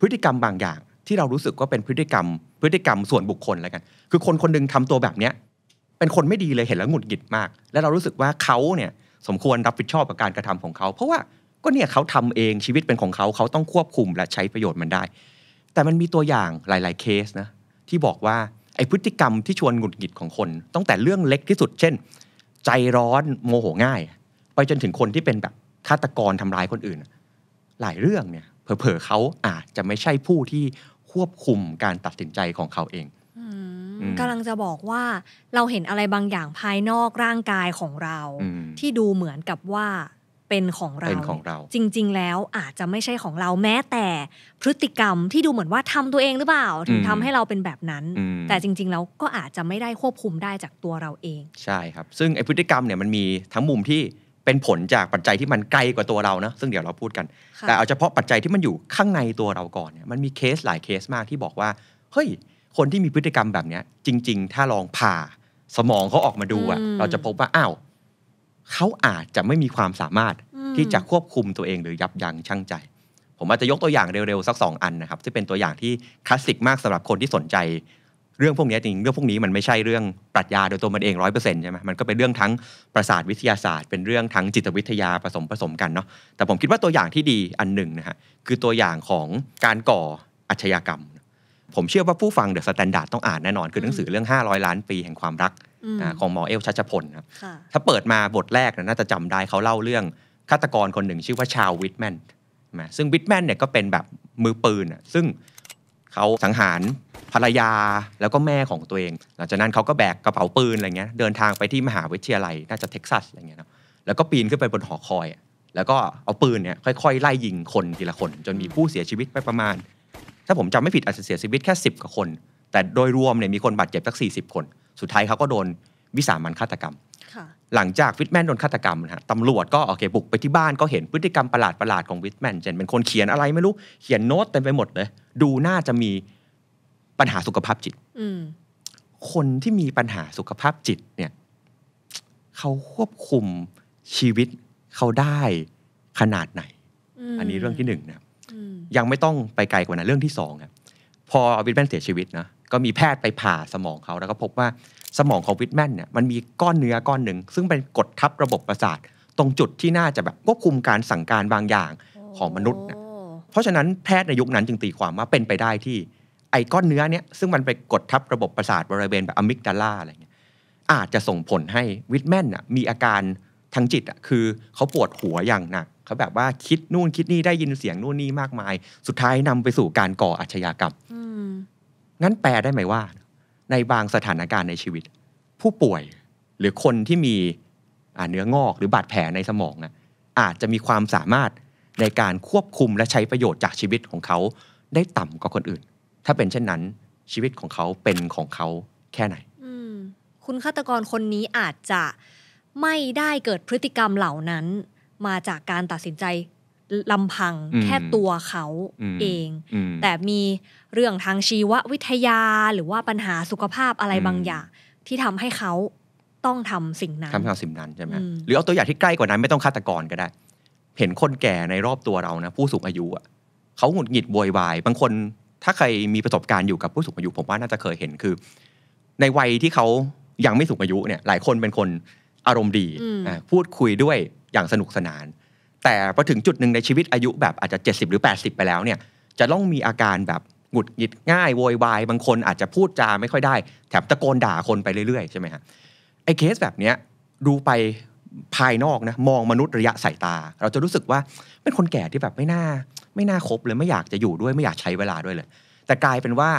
พฤติกรรมบางอย่าง ที่เรารู้สึกว่าเป็นพฤติกรรม พฤติกรรมส่วนบุคคลแล้วกันคือคนคนนึงทำตัวแบบเนี้ยเป็นคนไม่ดีเลยเห็นแล้วหงุดหงิดมาก แล้วเรารู้สึกว่าเขาเนี่ย สมควรรับผิดชอบกับการกระทำของเขาเพราะว่าก็เนี่ยเขาทำเองชีวิตเป็นของเขาเขาต้องควบคุมและใช้ประโยชน์มันได้ แต่มันมีตัวอย่างหลาย ๆเคสนะที่บอกว่าไอพฤติกรรมที่ชวนหงุดหงิดของคนตั้งแต่เรื่องเล็กที่สุด เช่น ใจร้อนโมโหง่าย ไปจนถึงคนที่เป็นแบบฆาตกรทำร้ายคนอื่น หลายเรื่องเนี่ย เผลอๆเขาอาจจะไม่ใช่ผู้ที่ควบคุมการตัดสินใจของเขาเองกำลังจะบอกว่าเราเห็นอะไรบางอย่างภายนอกร่างกายของเรา ที่ดูเหมือนกับว่าเป็นของเราเป็นของเรา จริง ๆ แล้วอาจจะไม่ใช่ของเราแม้แต่พฤติกรรมที่ดูเหมือนว่าทำตัวเองหรือเปล่า ถึงทำให้เราเป็นแบบนั้น แต่จริงๆแล้วก็อาจจะไม่ได้ควบคุมได้จากตัวเราเอง ใช่ครับ ซึ่งไอพฤติกรรมเนี่ยมันมีทั้งมุมที่เป็นผลจากปัจจัยที่มันไกลกว่าตัวเรานะ ซึ่งเดี๋ยวเราพูดกันแต่เอาเฉพาะปัจจัยที่มันอยู่ข้างในตัวเราก่อนเนี่ยมันมีเคสหลายเคสมากที่บอกว่าเฮ้ยคนที่มีพฤติกรรมแบบเนี้ยจริง ๆ ถ้าลองผ่าสมองเขาออกมาดูอะเราจะพบว่าอ้าวเขาอาจจะไม่มีความสามารถที่จะควบคุมตัวเองหรือยับยั้งชั่งใจ ผมอาจจะยกตัวอย่างเร็วๆสักสองอันนะครับที่เป็นตัวอย่างที่คลาสสิกมากสำหรับคนที่สนใจ เรื่องพวกนี้จริงเรื่องพวกนี้มันไม่ใช่เรื่องปรัชญาโดยตัวมันเองร้อยเปอร์เซ็นต์ใช่ไหมมันก็เป็นเรื่องทั้งประสาทวิทยาศาสตร์เป็นเรื่องทั้งจิตวิทยาผสมผสมกันเนาะแต่ผมคิดว่าตัวอย่างที่ดีอันหนึ่งนะฮะคือตัวอย่างของการก่ออาชญากรรมผมเชื่อว่าผู้ฟังเดอะสแตนดาร์ดต้องอ่านแน่นอนคือหนังสือเรื่อง 500 ล้านปีแห่งความรักของหมอเอลชัชพลครับถ้าเปิดมาบทแรกน่าจะจำได้เขาเล่าเรื่องฆาตกรคนหนึ่งชื่อว่าชาววิทแมนซึ่งวิทแมนเนี่ยก็เป็นแบบมือปืน ซึ่งเขาสังหารภรรยาแล้วก็แม่ของตัวเอง หลังจากนั้นเขาก็แบกกระเป๋าปืนอะไรเงี้ยเดินทางไปที่มหาวิทยาลัย น่าจะเท็กซัสอะไรเงี้ยนะแล้วก็ปีนขึ้นไปบนหอคอย แล้วก็เอาปืนเนี่ยค่อยๆ ไล่ยิงคนทีละคน จนมีผู้เสียชีวิตไปประมาณถ้าผมจำไม่ผิดอาจจะเสียชีวิตแค่ 10กว่าคน แต่โดยรวมเนี่ยมีคนบาดเจ็บสัก 40 คน สุดท้ายเขาก็โดนวิสามันฆาตกรรมหลังจากวิทแมนโดนฆาตกรรมนะฮะตำรวจก็โอเค บุกไปที่บ้านก็เห็นพฤติกรรมประหลาดประหลาดของวิทแมนเจนเป็นคนเขียนอะไรไม่รู้ เขียนโน้ตเต็มไปหมด เลย ดูน่าจะมีปัญหาสุขภาพจิตคนที่มีปัญหาสุขภาพจิต เนี่ยเขาควบคุมชีวิตเขาได้ขนาดไหนอันนี้เรื่องที่หนึ่งนะยังไม่ต้องไปไกลกว่านั้นเรื่องที่2ครับพอวิทแมนเสียชีวิตนะก็มีแพทย์ไปผ่าสมองเขาแล้วก็พบว่าสมองของวิทแมนเนี่ยมันมีก้อนเนื้อก้อนหนึ่งซึ่งเป็นกดทับระบบประสาทตรงจุดที่น่าจะแบบควบคุมการสั่งการบางอย่างของมนุษย์เพราะฉะนั้นแพทย์ในยุคนั้นจึงตีความว่าเป็นไปได้ที่ไอ้ก้อนเนื้อเนี่ยซึ่งมันไปกดทับระบบประสาทบริเวณแบบอะมิกดาล่าอะไรเงี้ยอาจจะส่งผลให้วิทแมนน่มีอาการทางจิตอ่ะคือเขาปวดหัวอย่างหนักเขาแบบว่าคิดนู่นคิดนี่ได้ยินเสียงนู่นนี่มากมาย สุดท้ายนำไปสู่การก่ออาชญากรรมงั้นแปลได้ไหมว่า ในบางสถานการณ์ในชีวิต ผู้ป่วยหรือคนที่มีเนื้องอก หรือบาดแผลในสมองอ่อาจจะมีความสามารถในการควบคุมและใช้ประโยชน์จากชีวิตของเขาได้ต่ำกว่าคนอื่น ถ้าเป็นเช่นนั้นชีวิตของเขาเป็นของเขาแค่ไหนคุณฆาตกรคนนี้อาจจะไม่ได้เกิดพฤติกรรมเหล่านั้น มาจากการตัดสินใจลำพังแค่ตัวเขาเอง แต่มีเรื่องทางชีววิทยาหรือว่าปัญหาสุขภาพอะไรบางอย่าง ที่ทำให้เขาต้องทำสิ่งนั้นทำทำสิ่งนั้นใช่ไหมหรือเอาตัวอย่างที่ใกล้กว่านั้นไม่ต้องฆาตกรก็ได้ เห็นคนแก่ในรอบตัวเรานะผู้สูงอายุอ่ะเขาหงุดหงิดบวยวาย บางคน ถ้าใครมีประสบการณ์อยู่กับผู้สูงอายุผมว่าน่าจะเคยเห็นคือ ในวัยที่เขายังไม่สูงอายุเนี่ย หลายคนเป็นคนอารมณ์ดีพูดคุยด้วยอย่างสนุกสนาน แต่พอถึงจุดหนึ่งในชีวิตอายุแบบอาจจะ70หรือ80 ไปแล้วเนี่ยจะต้องมีอาการแบบหงุดหงิดง่ายโวยวายบางคนอาจจะพูดจาไม่ค่อยได้ แถมตะโกนด่าคนไปเรื่อยๆใช่ไหมฮะไอ้เคสแบบเนี้ยดูไปภายนอกนะมองมนุษย์ระยะสายตา เราจะรู้สึกว่าเป็นคนแก่ที่แบบไม่น่าไม่น่าคบเลยไม่อยากจะอยู่ด้วย ไม่อยากใช้เวลาด้วยเลย แต่กลายเป็นว่า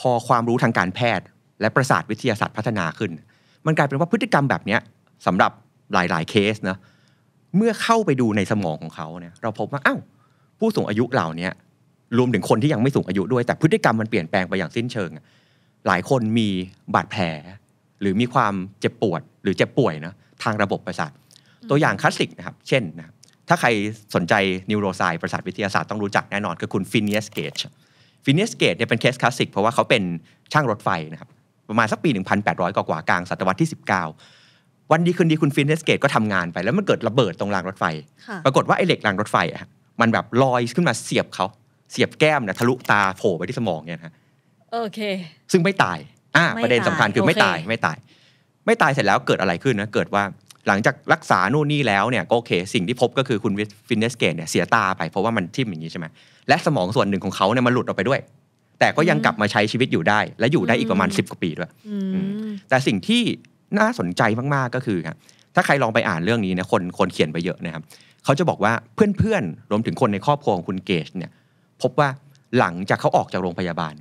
พอความรู้ทางการแพทย์และประสาทวิทยาศาสตร์ พัฒนาขึ้น มันกลายเป็นว่าพฤติกรรมแบบเนี้ยสำหรับหลาย ๆ เคสนะเมื่อเข้าไปดูในสมองของเขาเนี่ยเราพบว่าอ้าวผู้สูงอายุเหล่านี้รวมถึงคนที่ยังไม่สูงอายุด้วยแต่พฤติกรรมมันเปลี่ยนแปลงไปอย่างสิ้นเชิง หลายคนมีบาดแผล หรือมีความเจ็บปวด หรือเจ็บป่วยนะทางระบบประสาทตัวอย่างคลาสสิกนะครับเช่นนะถ้าใครสนใจนิวโรไซด์ประสาทวิทยาศาสตร์ต้องรู้จักแน่นอนคือคุณฟินเนสเกจฟินเนสเกจเนี่ยเป็นเคสคลาสสิกเพราะว่าเขาเป็นช่างรถไฟนะครับประมาณสักปี 1800 กว่ากลางศตวรรษที่19วันดีคืนดีคุณฟินเทสเกตก็ทำงานไป แล้วมันเกิดระเบิดตรงรางรถไฟ ปรากฏว่าไอ้เหล็กรางรถไฟอะมันแบบลอยขึ้นมาเสียบเขาเสียบแก้มเนี่ยทะลุตาโผล่ไปที่สมองเนี่ยนะโอเค ซึ่งไม่ตายอ่าประเด็นสำคัญคือไม่ตายไม่ตาย ไม่ตายเสร็จแล้วเกิดอะไรขึ้นนะเกิดว่าหลังจากรักษาโน่นนี่แล้วเนี่ยก็โอเค สิ่งที่พบก็คือคุณฟินเนสเกตเนี่ยเสียตาไปเพราะว่ามันทิ่มอย่างนี้ใช่ไหมและสมองส่วนหนึ่งของเขาเนี่ยมันหลุดออกไปด้วย แต่ก็ยังกลับมาใช้ชีวิตอยู่ได้ และอยู่ได้อีกประมาณ 10กว่าปีด้วยแต่สิ่งที่น่าสนใจมากๆก็คือครับถ้าใครลองไปอ่านเรื่องนี้นะคนคนเขียนไปเยอะนะครับเขาจะบอกว่าเพื่อนๆรวมถึงคนในครอบครัวของคุณเกจเนี่ยพบว่าหลังจากเขาออกจากโรงพยาบาล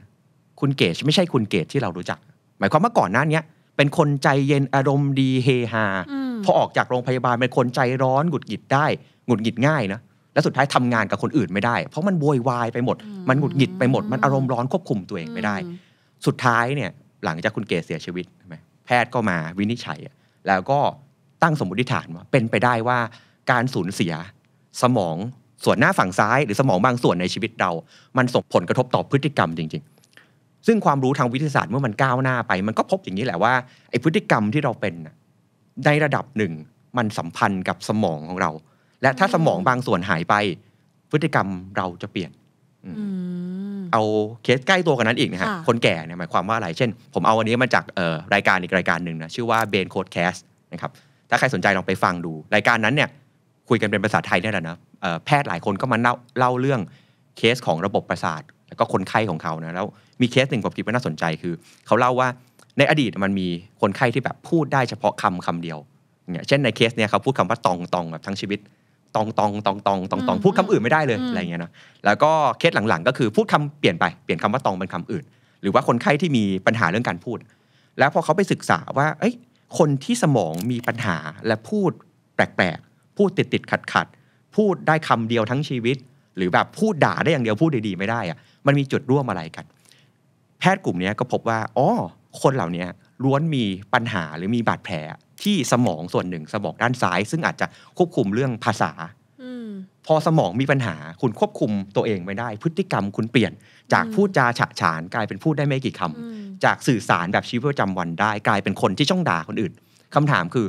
คุณเกจไม่ใช่คุณเกจที่เรารู้จัก หมายความว่าก่อนหน้านี้เป็นคนใจเย็นอารมณ์ดีเฮฮาพอออกจากโรงพยาบาลเป็นคนใจร้อนหงุดหงิดได้หงุดหงิดง่ายนะและสุดท้ายทำงานกับคนอื่นไม่ได้ เพราะมันโวยวายไปหมด มันหงุดหงิดไปหมดมันอารมณ์ร้อนควบคุมตัวเองไม่ได้ สุดท้ายเนี่ยหลังจากคุณเกศเสียชีวิตใช่ไหมแพทย์ก็มาวินิจฉัยแล้วก็ตั้งสมมติฐานว่าเป็นไปได้ว่าการสูญเสีย สมองส่วนหน้าฝั่งซ้าย หรือสมองบางส่วนในชีวิตเรา มันส่งผลกระทบต่อพฤติกรรมจริงๆ ซึ่งความรู้ทางวิทยาศาสตร์เมื่อมันก้าวหน้าไป มันก็พบอย่างนี้แหละว่าไอพฤติกรรมที่เราเป็นในระดับหนึ่ง มันสัมพันธ์กับสมองของเรา และถ้าสมองบางส่วนหายไป พฤติกรรมเราจะเปลี่ยน อืเอาเคสใกล้ตัวกันนั้นอีกนะฮะคนแก่เนี่ยหมายความว่าอะไร เช่น ผมเอาอันนี้มาจากรายการอีกรายการหนึ่งนะ ชื่อว่าเบนโคดแคสนะครับ ถ้าใครสนใจลองไปฟังดู รายการนั้นเนี่ยคุยกันเป็นภาษาไทยนี่แหละนะแพทย์หลายคนก็มาเล่าเล่าเรื่องเคสของระบบประสาทแล้วก็คนไข้ของเขานะแล้วมีเคสหนึ่งผมคิดว่าน่าสนใจคือ เขาเล่าว่าในอดีตมันมีคนไข้ที่แบบพูดได้เฉพาะคำคำเดียวเนี่ยเช่นในเคสเนี่ยเขาพูดคำว่าตองตองแบบทั้งชีวิตตองตองตองตองตองตองพูดคำอื่นไม่ได้เลยอะไรเงี้ยนะแล้วก็เคสหลังๆก็คือพูดคำเปลี่ยนไปเปลี่ยนคำว่าตองเป็นคำอื่น หรือว่าคนไข้ที่มีปัญหาเรื่องการพูด แล้วพอเขาไปศึกษาว่า เอ้ยคนที่สมองมีปัญหาและพูดแปลกๆ พูดติดติดขัดขัดพูดได้คำเดียวทั้งชีวิต หรือแบบพูดด่าได้อย่างเดียวพูดดี ๆไม่ได้อะมันมีจุดร่วมอะไรกัน แพทย์กลุ่มนี้ก็พบว่าอ๋อคนเหล่านี้ล้วนมีปัญหาหรือมีบาดแผลที่สมองส่วนหนึ่งสมองด้านซ้าย ซึ่งอาจจะควบคุมเรื่องภาษาพอสมองมีปัญหาคุณควบคุมตัวเองไม่ได้ พฤติกรรมคุณเปลี่ยน จากพูดจาฉะฉานกลายเป็นพูดได้ไม่กี่คำ จากสื่อสารแบบชีวิตประจำวันได้กลายเป็นคนที่ช่องด่าคนอื่น คำถามคือ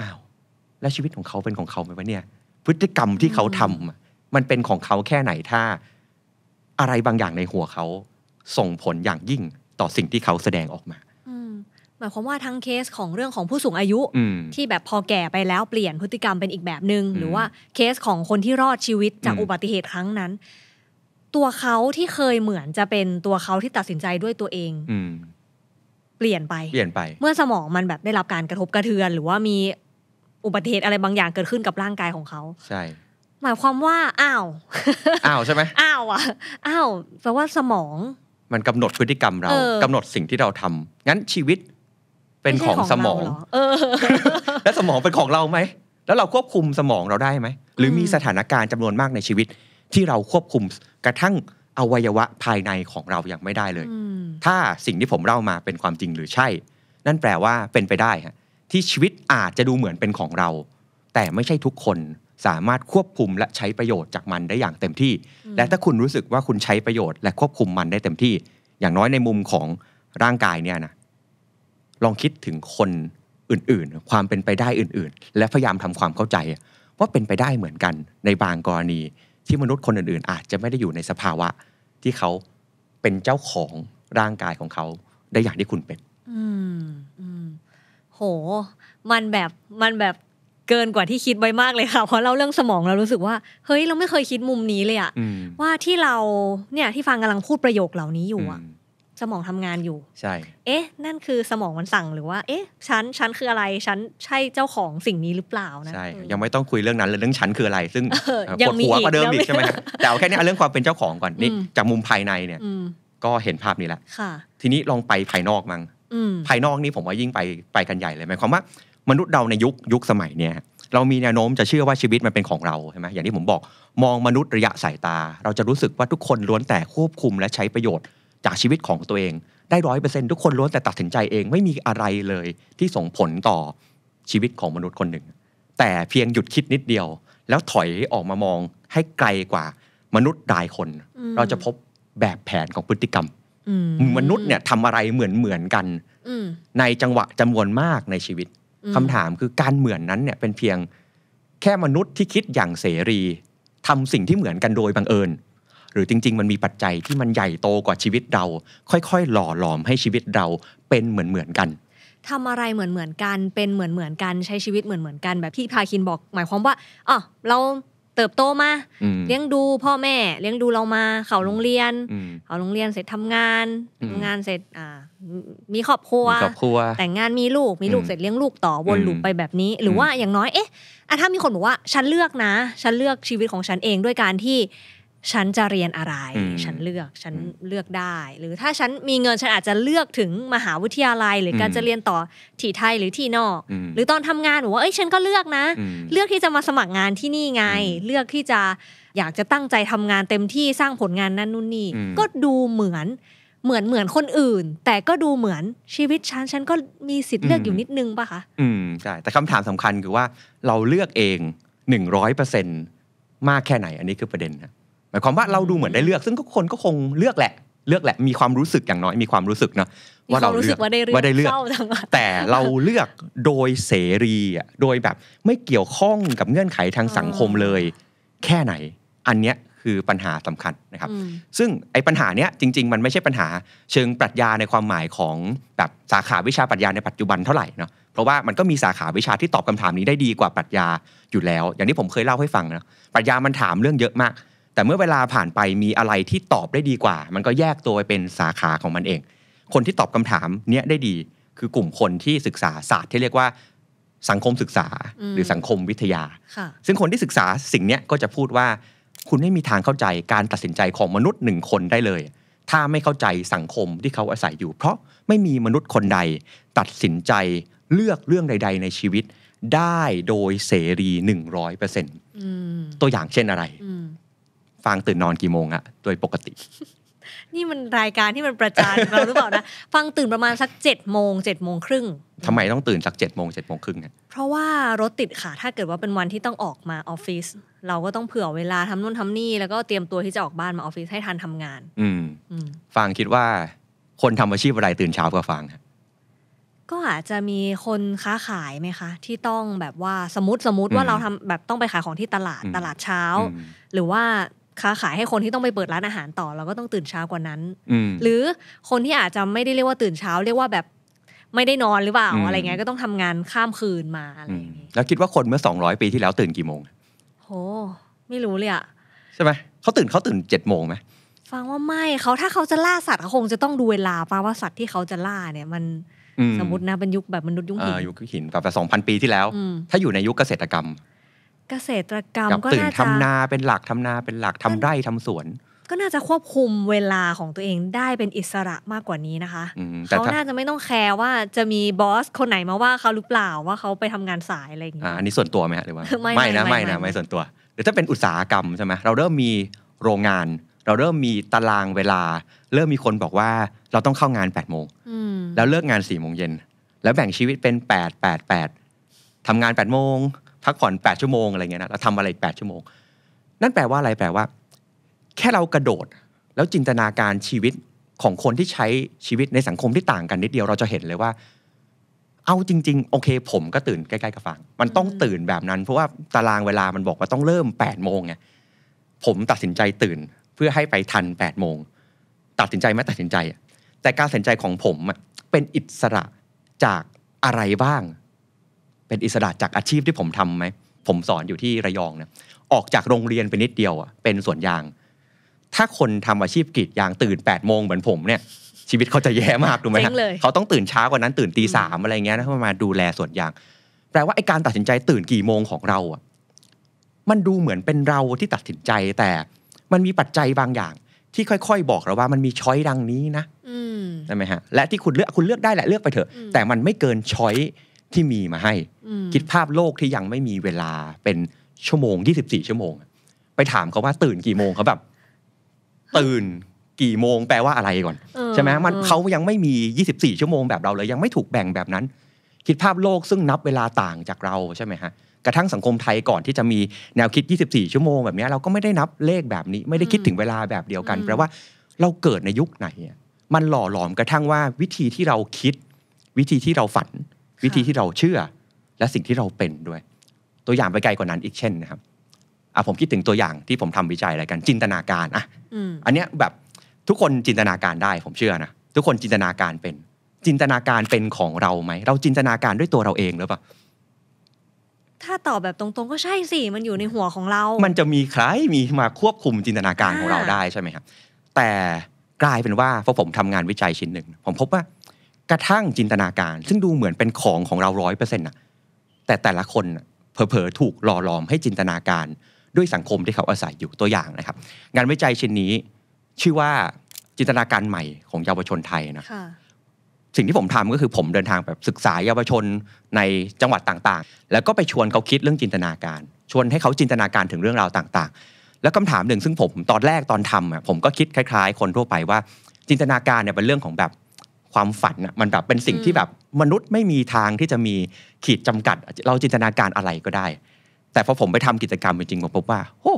อ้าว แล้วชีวิตของเขาเป็นของเขาไหมวะเนี่ย พฤติกรรมที่เขาทำมันเป็นของเขาแค่ไหนถ้าอะไรบางอย่างในหัวเขาส่งผลอย่างยิ่งต่อสิ่งที่เขาแสดงออกมาหมายความว่าทั้งเคสของเรื่องของผู้สูงอายุที่แบบพอแก่ไปแล้วเปลี่ยนพฤติกรรมเป็นอีกแบบหนึง่งหรือว่าเคสของคนที่รอดชีวิตจากอุบัติเหตุครั้งนั้น ตัวเขาที่เคยเหมือนจะเป็นตัวเขาที่ตัดสินใจด้วยตัวเองเปลี่ยนไป เปลี่ยนไป เมื่อสมองมันแบบได้รับการกระทบกระเทือนหรือว่ามีอุบัติเหตุอะไรบางอย่างเกิดขึ้นกับร่างกายของเขาใช่หมายความว่าอ้าวอ้าวใช่ไหมอ้าวอ่ะอ้าวแปลว่าสมอง มันกำหนดพฤติกรรมเรากำหนดสิ่งที่เราทำ งั้นชีวิตเป็นของสมองแล้วสมองเป็นของเราไหม แล้วเราควบคุมสมองเราได้ไหม หรือมีสถานการณ์จำนวนมากในชีวิตที่เราควบคุมกระทั่งอวัยวะภายในของเรายังไม่ได้เลย ถ้าสิ่งที่ผมเล่ามาเป็นความจริงหรือใช่ นั่นแปลว่าเป็นไปได้ฮะที่ชีวิตอาจจะดูเหมือนเป็นของเรา แต่ไม่ใช่ทุกคนสามารถควบคุมและใช้ประโยชน์จากมันได้อย่างเต็มที่ และถ้าคุณรู้สึกว่าคุณใช้ประโยชน์และควบคุมมันได้เต็มที่ อย่างน้อยในมุมของร่างกายเนี่ยนะลองคิดถึงคนอื่น ๆ ความเป็นไปได้อื่น ๆ และพยายามทำความเข้าใจ ว่าเป็นไปได้เหมือนกันในบางกรณีที่มนุษย์คนอื่น ๆ อาจจะไม่ได้อยู่ในสภาวะที่เขาเป็นเจ้าของร่างกายของเขาได้อย่างที่คุณเป็น อืมอโห มันแบบ มันแบบเกินกว่าที่คิดไวมากเลยค่ะ เพราะเล่าเรื่องสมองเรารู้สึกว่า เฮ้ย เราไม่เคยคิดมุมนี้เลยอะว่าที่เราเนี่ยที่ฟังกำลังพูดประโยคเหล่านี้อยู่อะสมองทำงานอยู่ ใช่เอ๊ะ นั่นคือสมองมันสั่งหรือว่า เอ๊ะ ฉัน ฉันคืออะไร ฉันใช่เจ้าของสิ่งนี้หรือเปล่านะ ใช่ ยังไม่ต้องคุยเรื่องนั้นเลยเรื่องฉันคืออะไร ซึ่งปวดหัวกว่าเดิมอีกใช่ไหมแต่เอาแค่นี้เอาเรื่องความเป็นเจ้าของก่อน นี่จากมุมภายในเนี่ยก็เห็นภาพนี้แล้วทีนี้ลองไปภายนอกมั้งภายนอกนี่ผมว่ายิ่งไปไปกันใหญ่เลยหมายความว่า มนุษย์เราในยุคยุคสมัยเนี่ยเรามีแนวโน้มจะเชื่อว่าชีวิตมันเป็นของเราใช่ไหมอย่างที่ผมบอก มองมนุษย์ระยะสายตา เราจะรู้สึกว่าทุกคนล้วนแต่ควบคุมและใช้ประโยชน์จากชีวิตของตัวเอง ได้ร้อยเปอร์เซ็นทุกคนล้วนแต่ตัดสินใจเองไม่มีอะไรเลยที่ส่งผลต่อชีวิตของมนุษย์คนหนึ่ง แต่เพียงหยุดคิดนิดเดียวแล้วถอยออกมามองให้ไกลกว่ามนุษย์รายคน เราจะพบแบบแผนของพฤติกรรมมนุษย์เนี่ยทำอะไรเหมือนเหมือนกัน ในจังหวะจำนวนมากในชีวิตคำถามคือการเหมือนนั้นเนี่ยเป็นเพียงแค่มนุษย์ที่คิดอย่างเสรีทำสิ่งที่เหมือนกันโดยบังเอิญหรือจริง ๆ มันมีปัจจัยที่มันใหญ่โตกว่าชีวิตเรา ค่อย ๆ หล่อหลอมให้ชีวิตเราเป็นเหมือนๆกันทำอะไรเหมือนเหมือนกันเป็นเหมือนเหมือนกันใช้ชีวิตเหมือนเหมือนกันแบบที่พาคินบอก หมายความว่าอ๋อเราเติบโตมาเลี้ยงดูพ่อแม่ เลี้ยงดูเรามาเข้าโรงเรียน เข้าโรงเรียนเสร็จทำงานทำงานเสร็จมีครอบครัวแต่งงานมีลูกมีลูกเสร็จเลี้ยงลูกต่อวนลูปไปแบบนี้ หรือว่าอย่างน้อยเอ๊ะถ้ามีคนบอกว่า ฉันเลือกนะ ฉันเลือกชีวิตของฉันเองด้วยการที่ฉันจะเรียนอะไร ฉันเลือก ฉันเลือกได้ หรือถ้าฉันมีเงิน ฉันอาจจะเลือกถึงมหาวิทยาลัย หรือการจะเรียนต่อที่ไทยหรือที่นอก หรือตอนทำงานบอกว่า เอ้ย ฉันก็เลือกนะ เลือกที่จะมาสมัครงานที่นี่ไง เลือกที่จะอยากจะตั้งใจทำงานเต็มที่สร้างผลงานนั่นนู่นนี่ ก็ดูเหมือน เหมือนเหมือนคนอื่น แต่ก็ดูเหมือนชีวิตฉัน ฉันก็มีสิทธิ์เลือกอยู่นิดนึงป่ะคะ อืม ใช่ แต่คำถามสำคัญคือว่าเราเลือกเองหนึ่งร้อยเปอร์เซ็นมากแค่ไหน อันนี้คือประเด็นนะหมายความว่าเราดูเหมือนได้เลือก ซึ่งก็คนก็คงเลือกแหละเลือกแหละมีความรู้สึกอย่างน้อยมีความรู้สึกเนาะว่าเราเลือกว่าได้เลือก แต่เราเลือกโดยเสรีอ่ะโดยแบบไม่เกี่ยวข้องกับเงื่อนไขทางสังคมเลย แค่ไหนอันเนี้ยคือปัญหาสำคัญนะครับ ซึ่งไอ้ปัญหาเนี้ยจริง ๆ มันไม่ใช่ปัญหาเชิงปรัชญาในความหมายของแบบสาขาวิชาปรัชญาในปัจจุบันเท่าไหร่เนาะเพราะว่ามันก็มีสาขาวิชาที่ตอบคำถามนี้ได้ดีกว่าปรัชญาอยู่แล้ว อย่างที่ผมเคยเล่าให้ฟังนะปรัชญามันถามเรื่องเยอะมากแต่เมื่อเวลาผ่านไปมีอะไรที่ตอบได้ดีกว่า มันก็แยกตัวไปเป็นสาขาของมันเอง คนที่ตอบคำถามเนี้ยได้ดีคือกลุ่มคนที่ศึกษาศาสตร์ที่เรียกว่าสังคมศึกษาหรือสังคมวิทยา ซึ่งคนที่ศึกษาสิ่งเนี้ยก็จะพูดว่า คุณไม่มีทางเข้าใจการตัดสินใจของมนุษย์หนึ่งคนได้เลย ถ้าไม่เข้าใจสังคมที่เขาอาศัยอยู่ เพราะไม่มีมนุษย์คนใด ตัดสินใจเลือกเรื่องใด ๆ ในชีวิตได้โดยเสรีหนึ่งร้อยเปอร์เซ็นต์ตัวอย่างเช่นอะไรฟางตื่นนอนกี่โมงอะโดยปกติ นี่มันรายการที่มันประจานเราหรือเปล่านะฟังตื่นประมาณสักเจ็ดโมงเจ็ดโมงครึ่งทำไมต้องตื่นสักเจ็ดโมงเจ็ดโมงครึ่งเนี่ย เพราะว่ารถติดค่ะถ้าเกิดว่าเป็นวันที่ต้องออกมาออฟฟิศเราก็ต้องเผื่อเวลาทำนู่นทำนี่แล้วก็เตรียมตัวที่จะออกบ้านมาออฟฟิศให้ทันทำงาน อืมฟางคิดว่าคนทำอาชีพอะไรตื่นเช้ากว่าฟางก็อาจจะมีคนค้าขายไหมคะ ที่ต้องแบบว่าสมมติสมมติว่าเราทำแบบต้องไปขายของที่ตลาดตลาดเช้า หรือว่าค้าขายให้คนที่ต้องไปเปิดร้านอาหารต่อ เราก็ต้องตื่นเช้ากว่านั้นหรือคนที่อาจจะไม่ได้เรียกว่าตื่นเช้าเรียกว่าแบบไม่ได้นอนหรือเปล่าอะไรเงี้ยก็ต้องทำงานข้ามคืนมาอะไรอย่างงี้แล้วคิดว่าคนเมื่อสองร้อยปีที่แล้วตื่นกี่โมง โห ไม่รู้เลยอะใช่ไหมเขาตื่นเขาตื่นเจ็ดโมงไหมฟังว่าไม่เขาถ้าเขาจะล่าสัตว์เขาคงจะต้องดูเวลาป่าว่าสัตว์ที่เขาจะล่าเนี่ยมันสมมตินะเป็นยุคแบบมนุษย์ยุคหินยุคหินแบบสองพันปีที่แล้ว ถ้าอยู่ในยุคเกษตรกรรมเกษตรกรรมก็ตื่นทำนาเป็นหลักทำนาเป็นหลักทำไร่ทำสวน ก็น่าจะควบคุมเวลาของตัวเองได้เป็นอิสระมากกว่านี้นะคะเขาน่าจะไม่ต้องแคร์ว่าจะมีบอส คนไหนมาว่าเขาหรือเปล่าว่าเขาไปทำงานสายอะไรอย่างเงี้ยอันนี้ส่วนตัวไหมหรือว่าไม่นะไม่นะไม่ส่วนตัวหรือถ้าเป็นอุตสาหกรรมใช่ไหมเราเริ่มมีโรงงาน เราเริ่มมีตารางเวลาเริ่มมีคนบอกว่าเราต้องเข้างาน8ปดโมงแล้วเลิกงาน4ี่โมงเย็นแล้วแบ่งชีวิตเป็น8 8ดทำงาน8ปดโมงพักผ่อน8ชั่วโมงอะไรเงี้ยนะเราทำอะไร8ชั่วโมง นั่นแปลว่าอะไรแปลว่า แค่เรากระโดดแล้วจินตนาการชีวิตของคนที่ใช้ชีวิตในสังคมที่ต่างกันนิดเดียวเราจะเห็นเลยว่า เอาจริงๆโอเค ผมก็ตื่นใกล้ๆกับฟังมันต้องตื่นแบบนั้น เพราะว่าตารางเวลามันบอกว่าต้องเริ่ม8ปดโมงไงผมตัดสินใจตื่นเพื่อให้ไปทัน8ปดโมงตัดสินใจไม่ตัดสินใจแต่การตัดสินใจของผมเป็นอิสระจากอะไรบ้างเป็นอิสระจากอาชีพที่ผมทำไหมผมสอนอยู่ที่ระยองเนี่ยออกจากโรงเรียนไปนิดเดียวอ่ะเป็นสวนยาง ถ้าคนทำอาชีพกรีดยางตื่น8ปดโมงเหมือนผมเนี่ยชีวิตเขาจะแย่มากถูกไหมฮะเขาต้องตื่นเช้ากว่านั้น ตื่นตีสามอะไรเงี้ยนะเพื่อมาดูแลสวนยาง แปลว่าไอการตัดสินใจตื่นกี่โมงของเราอ่ะมันดูเหมือนเป็นเราที่ตัดสินใจ แต่มันมีปัจจัยบางอย่าง ที่ค่อย ๆ บอกเราว่ามันมีช้อยดังนี้นะใช่ไหมฮะ และที่คุณเลือกคุณเลือกได้แหละเลือกไปเถอะแต่มันไม่เกินช้อยที่มีมาให้คิดภาพโลกที่ยังไม่มีเวลาเป็นชั่วโมง24ชั่วโมงไปถามเขาว่า ตื่นกี่โมงเขาแบบ ตื่นกี่โมงแปลว่าอะไรก่อนใช่ไหมมันเขายังไม่มี24ชั่วโมงแบบเราเลยยังไม่ถูกแบ่งแบบนั้น คิดภาพโลกซึ่งนับเวลาต่างจากเราใช่ไหมฮะกระทั่งสังคมไทยก่อนที่จะมีแนวคิด24ชั่วโมงแบบนี้เราก็ไม่ได้นับเลขแบบนี้ ไม่ได้คิดถึงเวลาแบบเดียวกันแปลว่าเราเกิดในยุคไหนมันหล่อหลอมกระทั่งว่าวิธีที่เราคิดวิธีที่เราฝันวิธีที่เราเชื่อ และสิ่งที่เราเป็นด้วย ตัวอย่างไปไกลกว่านั้นอีกเช่นนะครับ อ่ะผมคิดถึงตัวอย่างที่ผมทำวิจัยอะไรกัน จินตนาการอ่ะอันเนี้ยแบบทุกคนจินตนาการได้ ผมเชื่อนะทุกคนจินตนาการเป็น จินตนาการเป็นของเราไหมเราจินตนาการด้วยตัวเราเองหรือเปล่าถ้าตอบแบบตรง ๆ ก็ใช่สิมันอยู่ในหัวของเรา มันจะมีใครมีมาควบคุมจินตนาการของเราได้ใช่ไหมครับ แต่กลายเป็นว่าพอผมทำงานวิจัยชิ้นหนึ่งผมพบว่ากระทั่งจินตนาการซึ่งดูเหมือนเป็นของของเราร้อยเปอร์เซ็นต์ะแต่แต่ละคนเผลอๆถูกหล่อหลอมให้จินตนาการด้วยสังคมที่เขาอาศัยอยู่ตัวอย่างนะครับ งานวิจัยชิ้นนี้ชื่อว่าจินตนาการใหม่ของเยาวชนไทยนะสิ่งที่ผมทำก็คือผมเดินทางแบบศึกษาเยาวชนในจังหวัดต่าง ๆ แล้วก็ไปชวนเขาคิดเรื่องจินตนาการ ชวนให้เขาจินตนาการถึงเรื่องราวต่าง ๆ แล้วคำถามหนึ่งซึ่งผมตอนแรกตอนทำผมก็คิดคล้าย ๆ คนทั่วไปว่าจินตนาการเนี่ยเป็นเรื่องของแบบความฝันมันแบบเป็นสิ่งที่แบบมนุษย์ไม่มีทางที่จะมีขีดจำกัดเราจินตนาการอะไรก็ได้ แต่พอผมไปทำกิจกรรมจริงๆผมพบว่าโอ้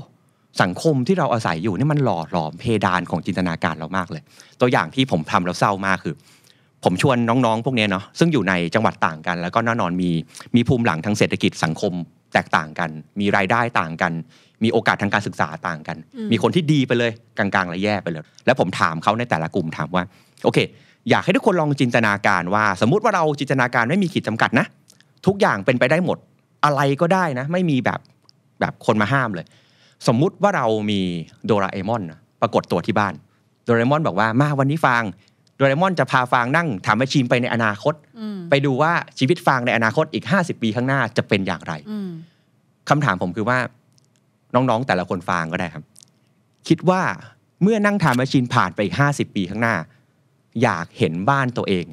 สังคมที่เราอาศัยอยู่นี่มันหล่อหลอมเพดานของจินตนาการเรามากเลย ตัวอย่างที่ผมทำแล้วเศร้ามากคือ ผมชวนน้องๆ พวกนี้เนาะซึ่งอยู่ในจังหวัดต่างกัน แล้วก็น่นอนมีมีภูมิหลังทางเศรษฐกิจสังคมแตกต่างกัน มีรายได้ต่างกัน มีโอกาสทางการศึกษาต่างกัน มีคนที่ดีไปเลยกลางๆและแย่ไปเลย แล้วผมถามเขาในแต่ละกลุ่มถามว่า โอเคอยากให้ทุกคนลองจินตนาการว่า สมมุติว่าเราจินตนาการไม่มีขีดจากัดนะ ทุกอย่างเป็นไปได้หมด อะไรก็ได้นะ ไม่มีแบบแบบคนมาห้ามเลย สมมุติว่าเรามีโดราเอมอนปรากฏตัวที่บ้าน โดราเอมอนบอกว่า มาวันนี้ฟางโดราเอมอน จะพาฟางนั่งทำอาชีมไปในอนาคตไปดูว่าชีวิตฟางในอนาคตอีก 50 ปีข้างหน้า จะเป็นอย่างไรคำถามผมคือว่า น้องๆแต่ละคนฟางก็ได้ครับคิดว่าเมื่อนั่งทำอาชีนผ่านไปอีก50 ปีข้างหน้าอยากเห็นบ้านตัวเอง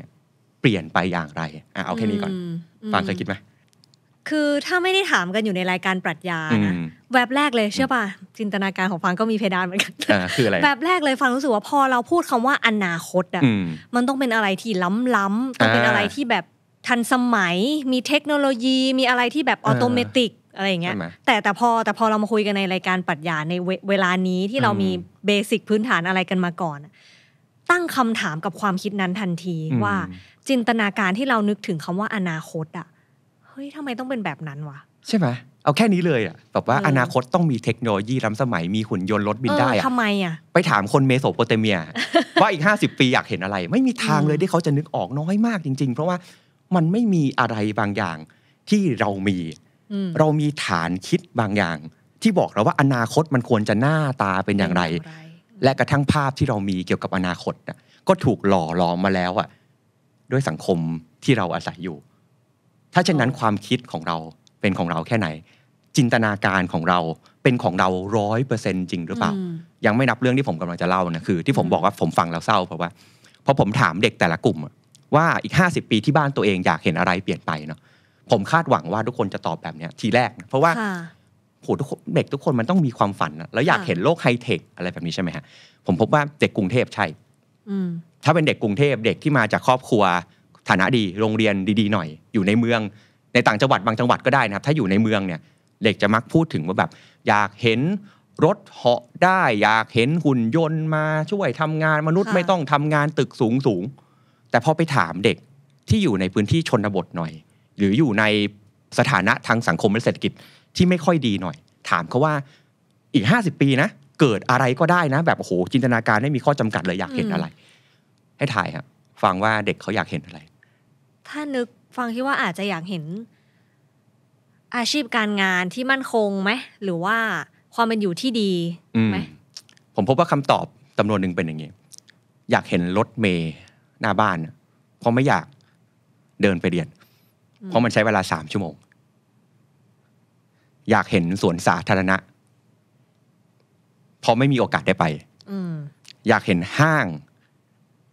เปลี่ยนไปอย่างไรอ่ะเอาแค่นี้ก่อนฟังเคยคิดไหมคือถ้าไม่ได้ถามกันอยู่ในรายการปรัชญานะแวบแรกเลยเชื่อป่ะ จินตนาการของฟังก็มีเพดานเหมือนกันคืออะไรแวบแรกเลยฟังรู้สึกว่าพอเราพูดคำว่าอนาคตอ่ะมันต้องเป็นอะไรที่ล้ำๆต้องเป็นอะไรที่แบบทันสมัย มีเทคโนโลยี มีอะไรที่แบบออโตเมติกอะไรอย่างเงี้ยแต่แต่พอแต่พอเรามาคุยกันในรายการปรัชญาในเวลานี้ที่เรามีเบสิกพื้นฐานอะไรกันมาก่อนตั้งคำถามกับความคิดนั้นทันทีว่า จินตนาการที่เรานึกถึงคำว่าอนาคตอะเฮ้ยทำไมต้องเป็นแบบนั้นวะใช่ไหมเอาแค่นี้เลยอ่ะแบบว่าอนาคตต้องมีเทคโนโลยีล้ำสมัยมีหุ่นยนต์รถบินได้อ่ะทำไมอ่ะ ไปถามคนเมโสโปเตเมียว่าอีก 50 ปีอยากเห็นอะไร ไม่มีทางเลยที่เขาจะนึกออกน้อยมากจริงๆ เพราะว่ามันไม่มีอะไรบางอย่างที่เรามีเรามีฐานคิดบางอย่าง ที่บอกเราว่าอนาคตมันควรจะหน้าตาเป็นอย่างไรและกระทั่งภาพที่เรามีเกี่ยวกับอนาคตก็ถูกหล่อหลอมมาแล้วอะด้วยสังคมที่เราอาศัยอยู่ ถ้าเช่นนั้นความคิดของเราเป็นของเราแค่ไหน จินตนาการของเราเป็นของเราร้อยเปอร์เซ็นจริงหรือเปล่า ยังไม่นับเรื่องที่ผมกำลังจะเล่านะคือ ที่ผมบอกว่าผมฟังแล้วเศร้าเพราะว่าพอผมถามเด็กแต่ละกลุ่มว่าอีก50ปีที่บ้านตัวเองอยากเห็นอะไรเปลี่ยนไปเนาะผมคาดหวังว่าทุกคนจะตอบแบบเนี้ยทีแรกเพราะว่าโหทุกเด็กทุกคนมันต้องมีความฝันแล้วอยากเห็นโลกไฮเทคอะไรแบบนี้ใช่ไหมฮะผมพบว่าเด็กกรุงเทพใช่ถ้าเป็นเด็กกรุงเทพเด็กที่มาจากครอบครัวฐานะดีโรงเรียนดีๆหน่อย อยู่ในเมืองในต่างจังหวัดบางจังหวัดก็ได้นะครับ ถ้าอยู่ในเมืองเนี่ย เด็กจะมักพูดถึงว่าแบบ อยากเห็นรถเหาะได้อยากเห็นหุ่นยนต์มาช่วยทำงานมนุษย์ไม่ต้องทำงานตึกสูงสูงแต่พอไปถามเด็กที่อยู่ในพื้นที่ชนบทหน่อย หรืออยู่ในสถานะทางสังคมและเศรษฐกิจที่ไม่ค่อยดีหน่อย ถามเขาว่าอีก 50 ปีนะ เกิดอะไรก็ได้นะ แบบโอ้โห จินตนาการไม่มีข้อจำกัดเลยอยากเห็นอะไร ให้ถ่ายครับ ฟังว่าเด็กเขาอยากเห็นอะไร ถ้านึกฟังคิดว่าอาจจะอยากเห็น อาชีพการงานที่มั่นคงไหมหรือว่าความเป็นอยู่ที่ดีไหมผมพบว่าคำตอบจานวนหนึ่งเป็นอย่างนี้ อยากเห็นรถเมย์หน้าบ้านเพราะไม่อยากเดินไปเรียนเพราะมันใช้เวลาสามชั่วโมงอยากเห็นสวนสาธารณะเพราะไม่มีโอกาสได้ไปอยากเห็นห้าง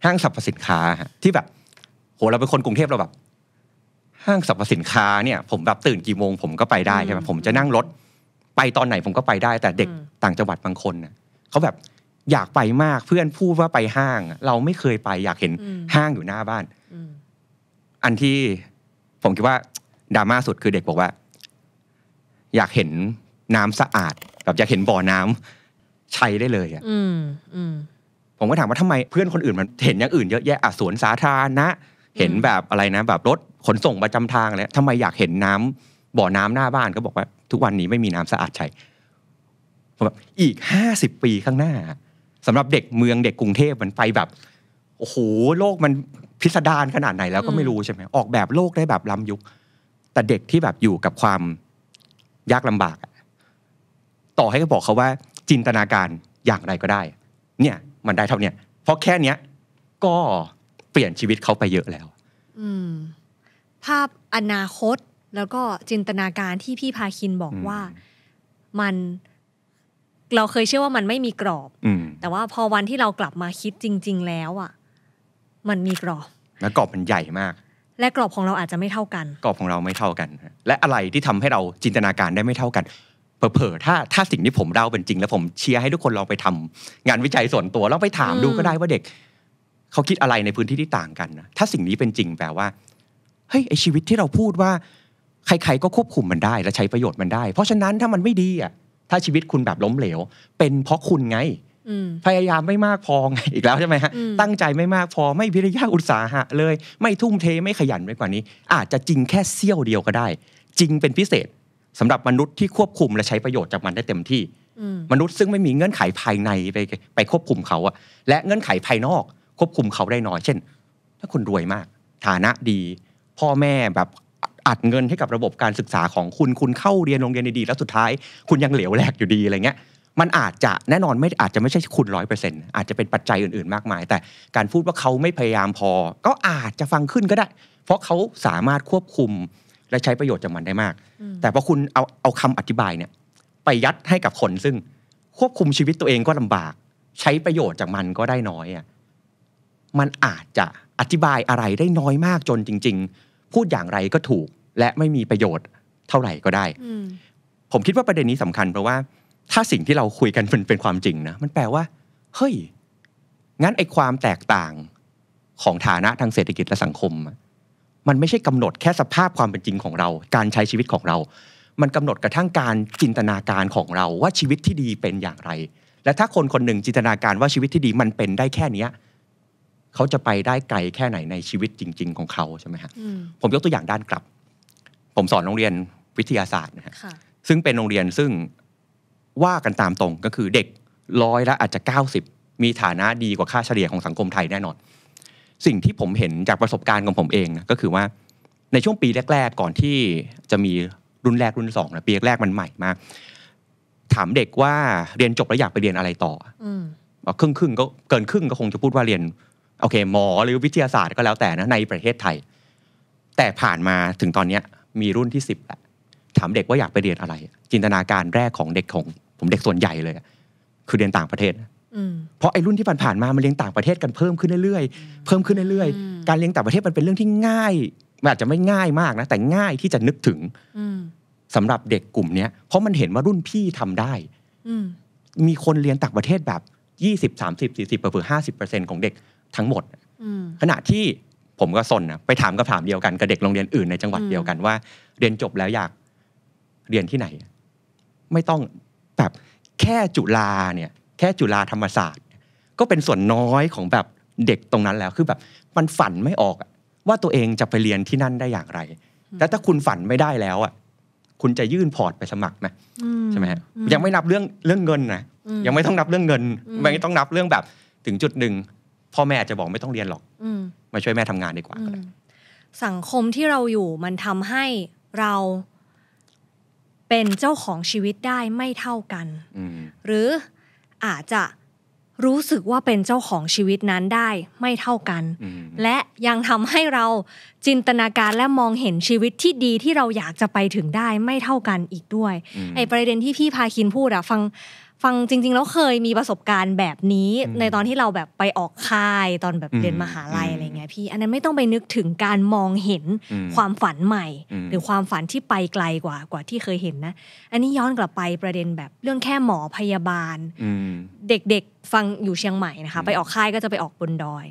ห้างสรรพสินค้าที่แบบ โหเราเป็นคนกรุงเทพเราแบบห้างสรรพสินค้า เนี่ย ผมแบบตื่นกี่โมง ผมก็ไปได้ใช่ไหมผมจะนั่งรถ ไปตอนไหนผมก็ไปได้ แต่เด็กต่างจังหวัดบางคนเขาแบบ อยากไปมากเพื่อนพูดว่าไปห้างเราไม่เคยไป อยากเห็นห้างอยู่หน้าบ้านอันที่ผมคิดว่าดราม่าสุดคือเด็กบอกว่าอยากเห็นน้ำสะอาดแบบอยากเห็นบ่อน้ำใช้ได้เลยอ่ะผมก็ถามว่าทำไมเพื่อนคนอื่นมัน เห็นอย่างอื่นเยอะแยะอ่ะสวนสาธารณะเห็นแบบอะไรนะแบบรถขนส่งประจำทางอะไรทำไมอยากเห็นน้ำบ่อน้ำหน้าบ้านก็บอกว่าทุกวันนี้ไม่มีน้ำสะอาดใช้แบบอีกห้าสิบปีข้างหน้า สำหรับเด็กเมืองเด็กกรุงเทพมันไปแบบ โอ้โห โลกมันพิสดารขนาดไหน แล้วก็ไม่รู้ใช่ไหมออกแบบโลกได้แบบล้ำยุค แต่เด็กที่แบบอยู่กับความยากลำบากต่อให้บอกเขาว่า จินตนาการอย่างไรก็ได้ เนี่ย มันได้เท่าเนี้ยเพราะแค่เนี้ยก็เปลี่ยนชีวิตเขาไปเยอะแล้วภาพอนาคตแล้วก็จินตนาการที่พี่พาคินบอกว่า มันเราเคยเชื่อว่ามันไม่มีกรอบอแต่ว่าพอวันที่เรากลับมาคิดจริง ๆ แล้วอ่ะ มันมีกรอบแล้วกรอบมันใหญ่มากและกรอบของเราอาจจะไม่เท่ากัน กรอบของเราไม่เท่ากัน และอะไรที่ทำให้เราจินตนาการได้ไม่เท่ากันเผลอๆถ้าถ้าสิ่งที่ผมเล่าเป็นจริง แล้วผมเชียร์ให้ทุกคนลองไปทำ งานวิจัยส่วนตัวลองไปถามดูก็ได้ว่าเด็ก เขาคิดอะไรในพื้นที่ที่ต่างกันนะถ้าสิ่งนี้เป็นจริงแปลว่าเฮ้ยไอชีวิตที่เราพูดว่า ใครๆก็ควบคุมมันได้ และใช้ประโยชน์มันได้ เพราะฉะนั้นถ้ามันไม่ดีอ่ะถ้าชีวิตคุณแบบล้มเหลว เป็นเพราะคุณไงพยายามไม่มากพอไงอีกแล้วใช่ไหมฮะตั้งใจไม่มากพอไม่พิริยาอุตสาหะเลยไม่ทุ่มเทไม่ขยันไปกว่านี้ อาจจะจริงแค่เสี้ยวเดียวก็ได้ จริงเป็นพิเศษ สำหรับมนุษย์ที่ควบคุมและใช้ประโยชน์จากมันได้เต็มที่มนุษย์ซึ่งไม่มีเงื่อนไขภายในไปไปควบคุมเขาอะและเงื่อนไขภายนอก ควบคุมเขาได้น้อยเช่น ถ้าคุณรวยมาก ฐานะดี พ่อแม่แบบอัดเงินให้กับระบบการศึกษาของคุณคุณเข้าเรียนโรงเรียนดีๆแล้วสุดท้าย คุณยังเหลวแหลกอยู่ดีอะไรเงี้ยมันอาจจะแน่นอนไม่อาจจะไม่ใช่คุณร้อยเปอร์เซ็นต์อาจจะเป็นปัจจัยอื่นๆมากมาย แต่การพูดว่าเขาไม่พยายามพอ ก็อาจจะฟังขึ้นก็ได้ เพราะเขาสามารถควบคุมและใช้ประโยชน์จากมันได้มาก แต่พอคุณเอาเอาคำอธิบายเนี่ยไปยัดให้กับคนซึ่งควบคุมชีวิตตัวเองก็ลำบาก ใช้ประโยชน์จากมันก็ได้น้อยอ่ะมันอาจจะอธิบายอะไรได้น้อยมากจนจริง ๆ พูดอย่างไรก็ถูกและไม่มีประโยชน์เท่าไหร่ก็ได้ผมคิดว่าประเด็นนี้สำคัญเพราะว่าถ้าสิ่งที่เราคุยกันเป็นเป็นความจริงนะมันแปลว่าเฮ้ยงั้นไอ้ความแตกต่างของฐานะทางเศรษฐกิจและสังคมมันไม่ใช่กำหนดแค่สภาพความเป็นจริงของเรา การใช้ชีวิตของเรา มันกำหนดกระทั่งการจินตนาการของเราว่าชีวิตที่ดีเป็นอย่างไร และถ้าคนคนหนึ่งจินตนาการว่าชีวิตที่ดีมันเป็นได้แค่เนี้ยเขาจะไปได้ไกลแค่ไหนในชีวิตจริง ๆของเขาใช่ไหมฮะผมยกตัวอย่างด้านกลับ ผมสอนโรงเรียนวิทยาศาสตร์นะฮะซึ่งเป็นโรงเรียนซึ่งว่ากันตามตรงก็คือเด็กร้อยละอาจจะ90มีฐานะดีกว่าค่าเฉลี่ยของสังคมไทยแน่นอนสิ่งที่ผมเห็นจากประสบการณ์ของผมเองนะก็คือว่าในช่วงปีแรกๆก่อนที่จะมีรุ่นแรกรุ่นสองนะปีแรกมันใหม่มาก ถามเด็กว่าเรียนจบแล้วอยากไปเรียนอะไรต่อครึ่งครึ่งก็เกินครึ่งก็คงจะพูดว่าเรียน โอเค หมอหรือวิทยาศาสตร์ก็แล้วแต่นะในประเทศไทย แต่ผ่านมาถึงตอนเนี้ยมีรุ่นที่สิบและถามเด็กว่าอยากไปเรียนอะไร จินตนาการแรกของเด็กของผมเด็กส่วนใหญ่เลยคือเรียนต่างประเทศเพราะไอ้รุ่นที่ผ่านๆมามันเรียนต่างประเทศกันเพิ่มขึ้นเรื่อยๆเพิ่มขึ้นเรื่อยๆการเรียนต่างประเทศมันเป็นเรื่องที่ง่ายมันอาจจะไม่ง่ายมากนะ แต่ง่ายที่จะนึกถึงสำหรับเด็กกลุ่มเนี้ยเพราะมันเห็นว่ารุ่นพี่ทำได้มีคนเรียนต่างประเทศแบบยี่สิบสามสิบสี่สิบเปอร์เซ็นห้าสิบเปอร์เซ็นของเด็กทั้งหมดขณะที่ผมก็สนนะไปถามกับถามเดียวกันกับเด็กโรงเรียนอื่นในจังหวัดเดียวกันว่า เรียนจบแล้วอยากเรียนที่ไหน ไม่ต้องแบบแค่จุฬาเนี่ย แค่จุฬาธรรมศาสตร์ ก็เป็นส่วนน้อยของแบบเด็กตรงนั้นแล้ว คือแบบ มันฝันไม่ออกว่าตัวเองจะไปเรียนที่นั่นได้อย่างไร แต่ถ้าคุณฝันไม่ได้แล้วอ่ะคุณจะยื่นพอร์ตไปสมัครไหมใช่ไหมยังไม่นับเรื่องเรื่องเงินนะยังไม่ต้องนับเรื่องเงินไม่ต้องนับเรื่องแบบถึงจุดหนึ่ง พ่อแม่จะบอกไม่ต้องเรียนหรอกมาช่วยแม่ทำงานดีกว่าก็ได้สังคมที่เราอยู่มันทำให้เราเป็นเจ้าของชีวิตได้ไม่เท่ากันหรืออาจจะรู้สึกว่าเป็นเจ้าของชีวิตนั้นได้ไม่เท่ากัน และยังทำให้เราจินตนาการและมองเห็นชีวิตที่ดีที่เราอยากจะไปถึงได้ไม่เท่ากันอีกด้วยไอประเด็นที่พี่พาคินพูดอะฟังฟังจริงๆแล้วเคยมีประสบการณ์แบบนี้ในตอนที่เราแบบไปออกค่ายตอนแบบเรียนมหาลัยอะไรเงี้ยพี่อันนั้นไม่ต้องไปนึกถึงการมองเห็นความฝันใหม่ หรือความฝันที่ไปไกลกว่ากว่าที่เคยเห็นนะอันนี้ย้อนกลับไปประเด็นแบบเรื่องแค่หมอพยาบาลเด็กๆฟังอยู่เชียงใหม่นะคะไปออกค่ายก็จะไปออกบนดอย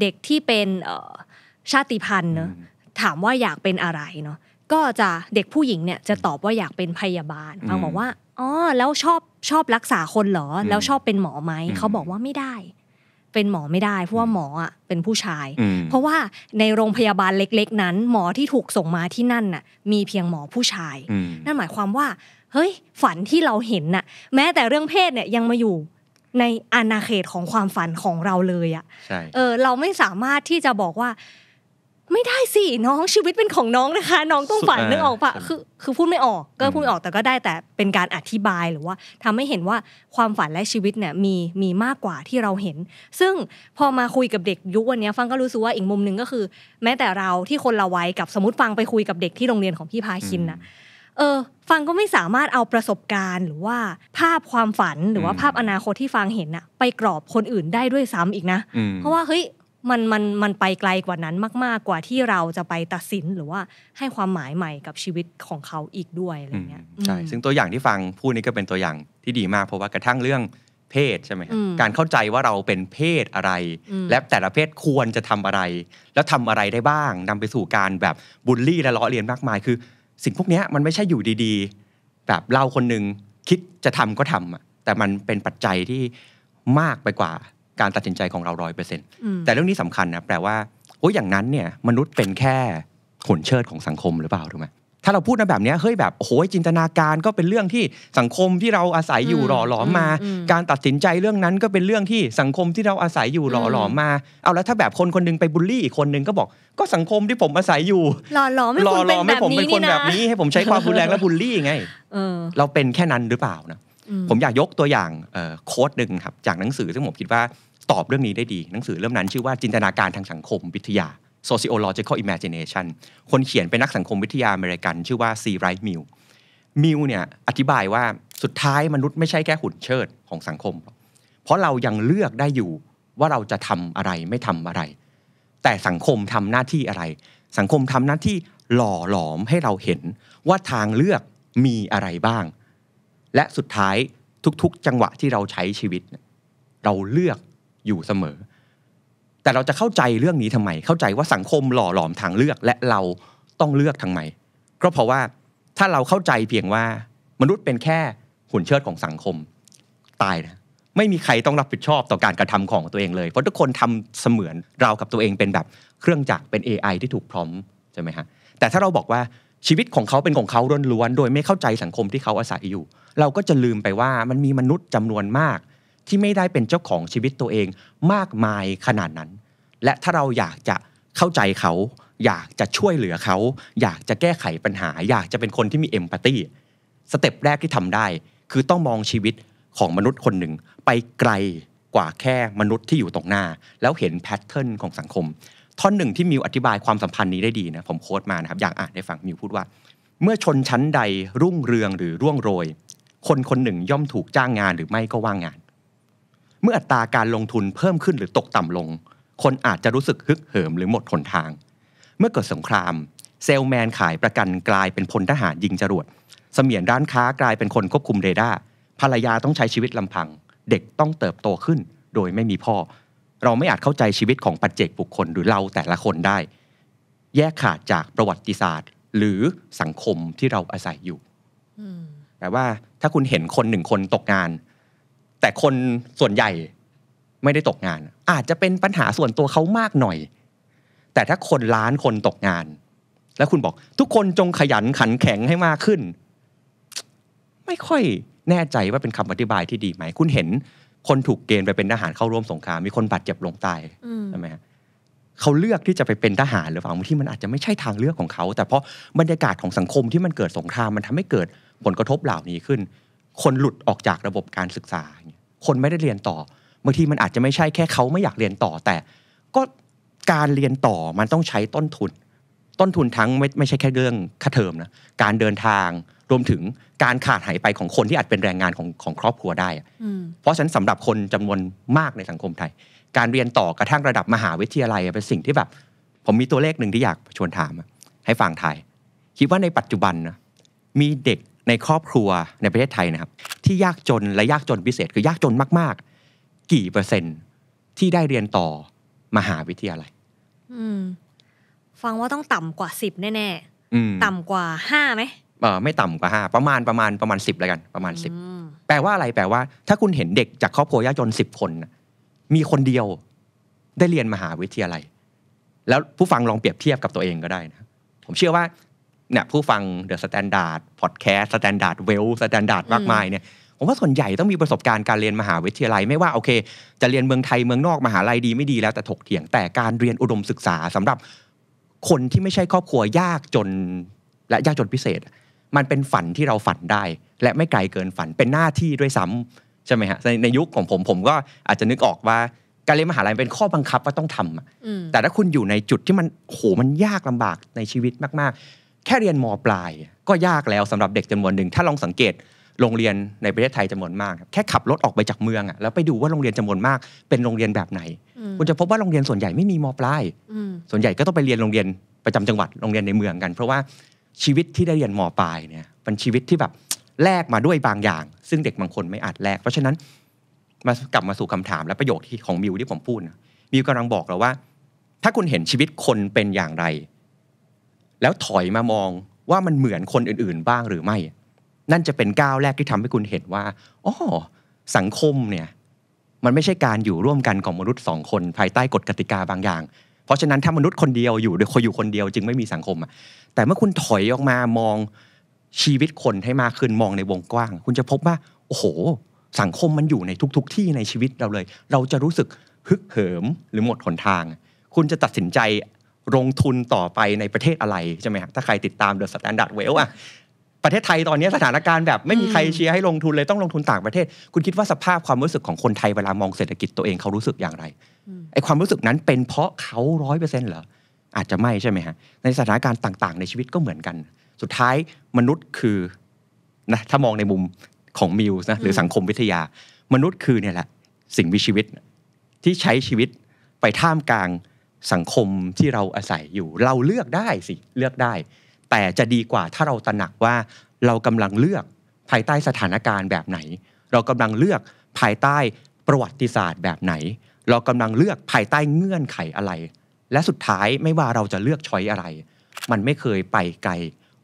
เด็กที่เป็นชาติพันธุ์เนาะถามว่าอยากเป็นอะไรเนาะก็จะเด็กผู้หญิงเนี่ยจะตอบว่าอยากเป็นพยาบาลฟังบอกว่าอ๋อแล้วชอบชอบรักษาคนเหรอแล้วชอบเป็นหมอไหมเขาบอกว่าไม่ได้ เป็นหมอไม่ได้เพราะว่าหมออ่ะเป็นผู้ชายเพราะว่าในโรงพยาบาลเล็ก ๆ นั้น หมอที่ถูกส่งมาที่นั่นน่ะ มีเพียงหมอผู้ชายนั่นหมายความว่า เฮ้ย ฝันที่เราเห็นน่ะ แม้แต่เรื่องเพศเนี่ยยังมาอยู่ในอาณาเขตของความฝันของเราเลยอะ่ะเออเราไม่สามารถที่จะบอกว่าไม่ได้สิ น้องชีวิตเป็นของน้องนะคะ น้องต้องฝันนึกออกปะคือ คือพูดไม่ออก ก็พูดไม่ออกแต่ก็ได้แต่เป็นการอธิบายหรือว่า ทำให้เห็นว่าความฝันและชีวิตเนี่ยมีมีมากกว่าที่เราเห็น ซึ่งพอมาคุยกับเด็กยุควันนี้ฟังก็รู้สึกว่าอีกมุมหนึ่งก็คือ แม้แต่เราที่คนละว้กับสมมติฟังไปคุยกับเด็กที่โรงเรียนของพี่พาคินนะเออ ฟังก็ไม่สามารถเอาประสบการณ์หรือว่า ภาพความฝันหรือว่าภาพอนาคตที่ฟังเห็นอะไปกรอบคนอื่นได้ด้วยซ้ำอีกนะ เพราะว่าเฮ้ยมันมันมันไปไกลกว่านั้นมากๆกว่าที่เราจะไปตัดสินหรือว่าให้ความหมายใหม่กับชีวิตของเขาอีกด้วยอะไรเงี้ยใช่ซึ่งตัวอย่างที่ฟังพูดนี้ก็เป็นตัวอย่างที่ดีมาก เพราะว่ากระทั่งเรื่องเพศใช่ไหมการเข้าใจว่าเราเป็นเพศอะไร และแต่ละเพศควรจะทำอะไร แล้วทำอะไรได้บ้าง นำไปสู่การแบบบูลลี่และล้อเลียนมากมาย คือ สิ่งพวกนี้มันไม่ใช่อยู่ดีๆ แบบเราคนหนึ่งคิดจะทำก็ทำแต่มันเป็นปัจจัยที่มากไปกว่าการตัดสินใจของเราร้อยเปอร์เซ็นต์แต่เรื่องนี้สำคัญนะแปลว่าโอ้ยอย่างนั้นเนี่ย มนุษย์เป็นแค่ขนเชิดของสังคมหรือเปล่าถูกไหมถ้าเราพูดนะแบบนี้เฮ้ยแบบโอ้ยจินตนาการก็เป็นเรื่องที่สังคมที่เราอาศัยอยู่หล่อหลอมมา การตัดสินใจเรื่องนั้นก็เป็นเรื่องที่สังคมที่เราอาศัยอยู่หล่อหลอมมา เอาแล้วถ้าแบบคนคนนึงไปบูลลี่อีกคนนึงก็บอกก็สังคมที่ผมอาศัยอยู่หล่อหลอมไม่ผมเป็นคนแบบนี้ให้ผมใช้ความรุนแรงและบูลลี่ไงเราเป็นแค่นั้นหรือเปล่านะผมอยากยกตัวอย่างโค้ดหนึ่งครับจากหนังสือซึ่งผมคิดว่าตอบเรื่องนี้ได้ดีหนังสือเล่มนั้น ชื่อว่าจินตนาการทางสังคมวิทยา sociological imagination คนเขียนเป็นนักสังคมวิทยาอเมริกัน ชื่อว่าซีไรท์มิลมิลเนี่ยอธิบายว่าสุดท้ายมนุษย์ไม่ใช่แค่หุ่นเชิดของสังคมเพราะเรายังเลือกได้อยู่ว่าเราจะทำอะไรไม่ทำอะไร แต่สังคมทำหน้าที่อะไร สังคมทำหน้าที่หล่อหลอมให้เราเห็นว่าทางเลือกมีอะไรบ้างและสุดท้ายทุกๆ จังหวะที่เราใช้ชีวิต เราเลือกอยู่เสมอ แต่เราจะเข้าใจเรื่องนี้ทำไม เข้าใจว่าสังคมหล่อหลอมทางเลือก และเราต้องเลือกทางไหนก็เพราะว่าถ้าเราเข้าใจเพียงว่ามนุษย์เป็นแค่หุ่นเชิดของสังคมตายนะไม่มีใครต้องรับผิดชอบต่อการกระทำของตัวเองเลยเพราะทุกคนทำเสมือนเรากับตัวเองเป็นแบบเครื่องจักรเป็น AI ที่ถูกพร้อมใช่ไหมฮะแต่ถ้าเราบอกว่าชีวิตของเขาเป็นของเขาล้วนๆโดยไม่เข้าใจสังคมที่เขาอาศัยอยู่เราก็จะลืมไปว่ามันมีมนุษย์จำนวนมาก ที่ไม่ได้เป็นเจ้าของชีวิตตัวเองมากมายขนาดนั้น และถ้าเราอยากจะเข้าใจเขา อยากจะช่วยเหลือเขา อยากจะแก้ไขปัญหา อยากจะเป็นคนที่มีเอมพัตตีสเต็ปแรกที่ทำได้ คือต้องมองชีวิตของมนุษย์คนหนึ่งไปไกลกว่าแค่มนุษย์ที่อยู่ตรงหน้า แล้วเห็นแพทเทิร์นของสังคม ท่อนหนึ่งที่มิวอธิบายความสัมพันธ์นี้ได้ดีนะ ผมโค้ดมานะครับ อยากอ่านให้ฟัง มิวพูดว่า เมื่อชนชั้นใดรุ่งเรืองหรือร่วงโรยคนคนหนึ่งย่อมถูกจ้างงานหรือไม่ก็ว่างงาน เมื่ออัตราการลงทุนเพิ่มขึ้นหรือตกต่ำลง คนอาจจะรู้สึกฮึกเหิมหรือหมดหนทาง เมื่อเกิดสงคราม เซลแมนขายประกันกลายเป็นพลทหารยิงจรวด เสมียนร้านค้ากลายเป็นคนควบคุมเรดาร์ ภรรยาต้องใช้ชีวิตลำพัง เด็กต้องเติบโตขึ้น โดยไม่มีพ่อ เราไม่อาจเข้าใจชีวิตของปัจเจกบุคคลหรือเราแต่ละคนได้ แยกขาดจากประวัติศาสตร์ หรือสังคมที่เราอาศัยอยู่แปลว่าถ้าคุณเห็นคนหนึ่งคนตกงาน แต่คนส่วนใหญ่ไม่ได้ตกงาน อาจจะเป็นปัญหาส่วนตัวเขามากหน่อย แต่ถ้าคนล้านคนตกงาน แล้วคุณบอก ทุกคนจงขยันขันแข็งให้มากขึ้น ไม่ค่อยแน่ใจว่าเป็นคำอธิบายที่ดีไหมคุณเห็นคนถูกเกณฑ์ไปเป็นทหารเข้าร่วมสงครามมีคนบาดเจ็บลงตายใช่ไหมฮะเขาเลือกที่จะไปเป็นทหารหรือเปล่าบางที่มันอาจจะไม่ใช่ทางเลือกของเขาแต่เพราะบรรยากาศของสังคมที่มันเกิดสงครามมันทำให้เกิดผลกระทบเหล่านี้ขึ้น คนหลุดออกจากระบบการศึกษา คนไม่ได้เรียนต่อบางทีมันอาจจะไม่ใช่แค่เขาไม่อยากเรียนต่อ แต่ก็การเรียนต่อมันต้องใช้ต้นทุน ต้นทุนทั้งไม่ไม่ใช่แค่เรื่องค่าเทอมนะ การเดินทาง รวมถึงการขาดหายไปของคนที่อาจเป็นแรงงานของของครอบครัวได้ เพราะฉะนั้นสำหรับคนจำนวนมากในสังคมไทย การเรียนต่อกระทั่งระดับมหาวิทยาลัยเป็นสิ่งที่แบบ ผมมีตัวเลขหนึ่งที่อยากชวนถามให้ฟังไทย คิดว่าในปัจจุบันนะมีเด็กในครอบครัวในประเทศไทยนะครับ ที่ยากจนและยากจนพิเศษ คือยากจนมาก ๆ กี่เปอร์เซ็นต์ที่ได้เรียนต่อมหาวิทยาลัยฟังว่าต้องต่ำกว่าสิบแน่ๆต่ำกว่าห้าไหมไม่ต่ำกว่าห้าประมาณประมาณประมาณสิบแล้วกันประมาณสิบแปลว่าอะไรแปลว่า ถ้าคุณเห็นเด็กจากครอบครัวยากจนสิบคน มีคนเดียวได้เรียนมหาวิทยาลัย แล้วผู้ฟังลองเปรียบเทียบกับตัวเองก็ได้นะ ผมเชื่อว่าเนี่ยผู้ฟังเดอะสแตนดาร์ดพอดแคสต์สแตนดาร์ดเวลสแตนดาร์ดมากมายเนี่ยผมว่าส่วนใหญ่ต้องมีประสบการณ์การเรียนมหาวิทยาลัย ไม่ว่าโอเค จะเรียนเมืองไทยเมืองนอกมหาลัยดีไม่ดีแล้วแต่ถกเถียงแต่การเรียนอุดมศึกษาสำหรับคนที่ไม่ใช่ครอบครัวยากจน และยากจนพิเศษ มันเป็นฝันที่เราฝันได้ และไม่ไกลเกินฝันเป็นหน้าที่ด้วยซ้ำใช่ไหมฮะในยุคของผมผมก็อาจจะนึกออกว่าการเรียนมหาลัยเป็นข้อบังคับว่าต้องทำแต่ถ้าคุณอยู่ในจุดที่มันโหมันยากลำบากในชีวิตมากๆแค่เรียนมปลาย ก็ยากแล้วสำหรับเด็กจำนวนหนึ่งถ้าลองสังเกตโรงเรียนในประเทศไทยจำนวนมากแค่ขับรถออกไปจากเมืองอ่ะแล้วไปดูว่าโรงเรียนจำนวนมาก เป็นโรงเรียนแบบไหนคุณจะพบว่าโรงเรียนส่วนใหญ่ไม่มีมปลายส่วนใหญ่ก็ต้องไปเรียนโรงเรียนประจำจังหวัดโรงเรียนในเมืองกัน เพราะว่าชีวิตที่ได้เรียนมปลายเนี่ยเป็นชีวิตที่แบบแลกมาด้วยบางอย่าง ซึ่งเด็กบางคนไม่อาจแลกเพราะฉะนั้นมากลับมาสู่คำถามและประโยคที่ของมิวที่ผมพูดมิวกำลังบอกเราว่า ถ้าคุณเห็นชีวิตคนเป็นอย่างไรแล้วถอยมามองว่ามันเหมือนคนอื่นๆบ้างหรือไม่ นั่นจะเป็นก้าวแรกที่ทำให้คุณเห็นว่าอ๋อสังคมเนี่ย มันไม่ใช่การอยู่ร่วมกันของมนุษย์สองคนภายใต้กฎกติกาบางอย่าง เพราะฉะนั้นถ้ามนุษย์คนเดียวอยู่โดยคนอยู่คนเดียวจึงไม่มีสังคมอะแต่เมื่อคุณถอยออกมามองชีวิตคนให้มากขึ้นมองในวงกว้าง คุณจะพบว่าโอ้โหสังคมมันอยู่ในทุกๆทที่ในชีวิตเราเลย เราจะรู้สึกฮึกเหิมหรือหมดหนทาง คุณจะตัดสินใจลงทุนต่อไปในประเทศอะไรใช่ไหมครัถ้าใครติดตามเดอะสแตนดาร์ดเวลอะประเทศไทยตอนนี้สถานการณ์แบบ ไม่มีใครเชียร์ให้ลงทุนเลยต้องลงทุนต่างประเทศ คุณคิดว่าสภาพความรู้สึกของคนไทยเวลามองเศรษฐกิจตัวเองเขารู้สึกอย่างไรไอความรู้สึกนั้นเป็นเพราะเขาร้อยเปอร์เซ็นต์เหรออาจจะไม่ใช่ไหมฮะในสถานการณ์ต่าง ๆ ในชีวิตก็เหมือนกัน สุดท้ายมนุษย์คือนะถ้ามองในมุมของมิวส์นะหรือสังคมวิทยา มนุษย์คือเนี่ยแหละสิ่งมีชีวิตที่ใช้ชีวิตไปท่ามกลางสังคมที่เราอาศัยอยู่เราเลือกได้สิเลือกได้ แต่จะดีกว่าถ้าเราตระหนักว่า เรากำลังเลือกภายใต้สถานการณ์แบบไหน เรากำลังเลือกภายใต้ประวัติศาสตร์แบบไหน เรากำลังเลือกภายใต้เงื่อนไขอะไร และสุดท้ายไม่ว่าเราจะเลือกช้อยอะไร มันไม่เคยไปไกล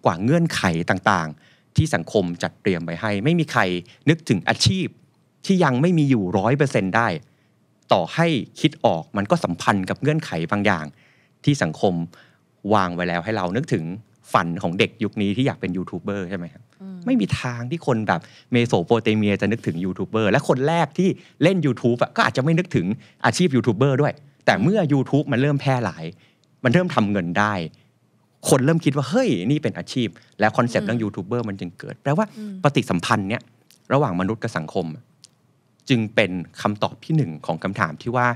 กว่าเงื่อนไขต่างๆ ที่สังคมจัดเตรียมไว้ให้ ไม่มีใครนึกถึงอาชีพที่ยังไม่มีอยู่ร้อยเปอร์เซ็นได้ต่อให้คิดออกมันก็สัมพันธ์กับเงื่อนไขบางอย่างที่สังคมวางไว้แล้วให้เรานึกถึงฝันของเด็กยุคนี้ที่อยากเป็นยูทูบเบอร์ใช่ไหมครับไม่มีทางที่คนแบบเมโสโปเตเมียจะนึกถึงยูทูบเบอร์และคนแรกที่เล่น YouTube ก็อาจจะไม่นึกถึงอาชีพยูทูบเบอร์ด้วย แต่เมื่อ YouTube มันเริ่มแพร่หลาย มันเริ่มทำเงินได้ คนเริ่มคิดว่าเฮ้ยนี่เป็นอาชีพและคอนเซปต์เรื่องยูทูบเบอร์มันจึงเกิดแปลว่าปฏิสัมพันธ์เนี้ยระหว่างมนุษย์กับสังคมจึงเป็นคำตอบที่หนึ่งของคำถามที่ว่า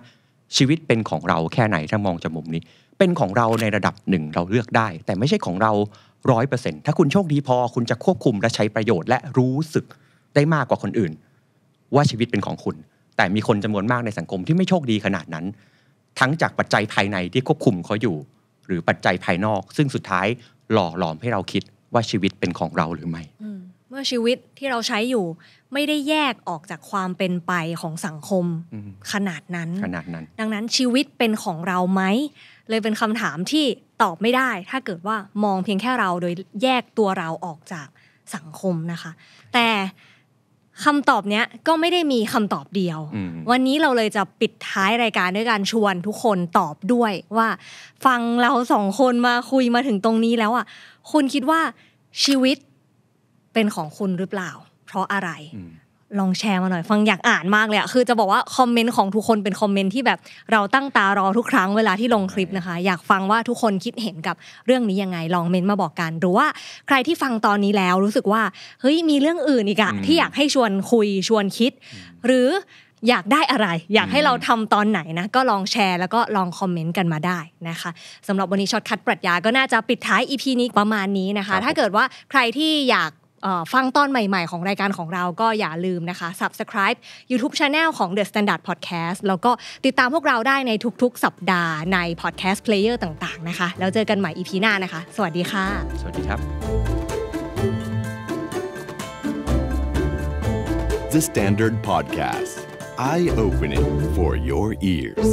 ชีวิตเป็นของเราแค่ไหนถ้ามองจากมุมนี้เป็นของเราในระดับหนึ่งเราเลือกได้ แต่ไม่ใช่ของเราร้อยเปอร์เซ็นถ้าคุณโชคดีพอคุณจะควบคุมและใช้ประโยชน์และรู้สึกได้มากกว่าคนอื่น ว่าชีวิตเป็นของคุณ แต่มีคนจำนวนมากในสังคมที่ไม่โชคดีขนาดนั้น ทั้งจากปัจจัยภายในที่ควบคุมเขาอยู่ หรือปัจจัยภายนอกซึ่งสุดท้ายหล่อหลอมให้เราคิดว่าชีวิตเป็นของเราหรือไม่มื่อชีวิตที่เราใช้อยู่ไม่ได้แยกออกจากความเป็นไปของสังคมขนาดนั้น ขนาดนั้น ดังนั้นชีวิตเป็นของเราไหมเลยเป็นคำถามที่ตอบไม่ได้ ถ้าเกิดว่ามองเพียงแค่เราโดยแยกตัวเราออกจากสังคมนะคะ แต่คำตอบเนี้ยก็ไม่ได้มีคำตอบเดียว วันนี้เราเลยจะปิดท้ายรายการด้วยการชวนทุกคนตอบด้วยว่า ฟังเราสองคนมาคุยมาถึงตรงนี้แล้วอ่ะคุณคิดว่าชีวิตเป็นของคุณหรือเปล่า เพราะอะไร ลองแชร์มาหน่อย ฟังอยากอ่านมากเลยอะคือจะบอกว่าคอมเมนต์ของทุกคนเป็นคอมเมนต์ที่แบบเราตั้งตารอทุกครั้งเวลาที่ลงคลิปนะคะ อยากฟังว่าทุกคนคิดเห็นกับเรื่องนี้ยังไง ลองเมนต์มาบอกกัน หรือว่า ใครที่ฟังตอนนี้แล้วรู้สึกว่าเฮ้ยมีเรื่องอื่นอีกอะที่อยากให้ชวนคุยชวนคิด หรืออยากได้อะไรอยากให้เราทำตอนไหนนะก็ลองแชร์แล้วก็ลองคอมเมนต์กันมาได้นะคะสำหรับวันนี้ช็อตคัดปรัชญาก็น่าจะปิดท้ายอีพีนี้ประมาณนี้นะคะ ถ้าเกิดว่าใครที่อยากฟังตอนใหม่ๆของรายการของเราก็อย่าลืมนะคะ subscribe YouTube Channel ของ The Standard Podcast แล้วก็ติดตามพวกเราได้ในทุก ๆ สัปดาห์ใน podcast player ต่างๆนะคะแล้วเจอกันใหม่ EP หน้านะคะ สวัสดีค่ะสวัสดีครับ The Standard Podcast Eye Opening for Your Ears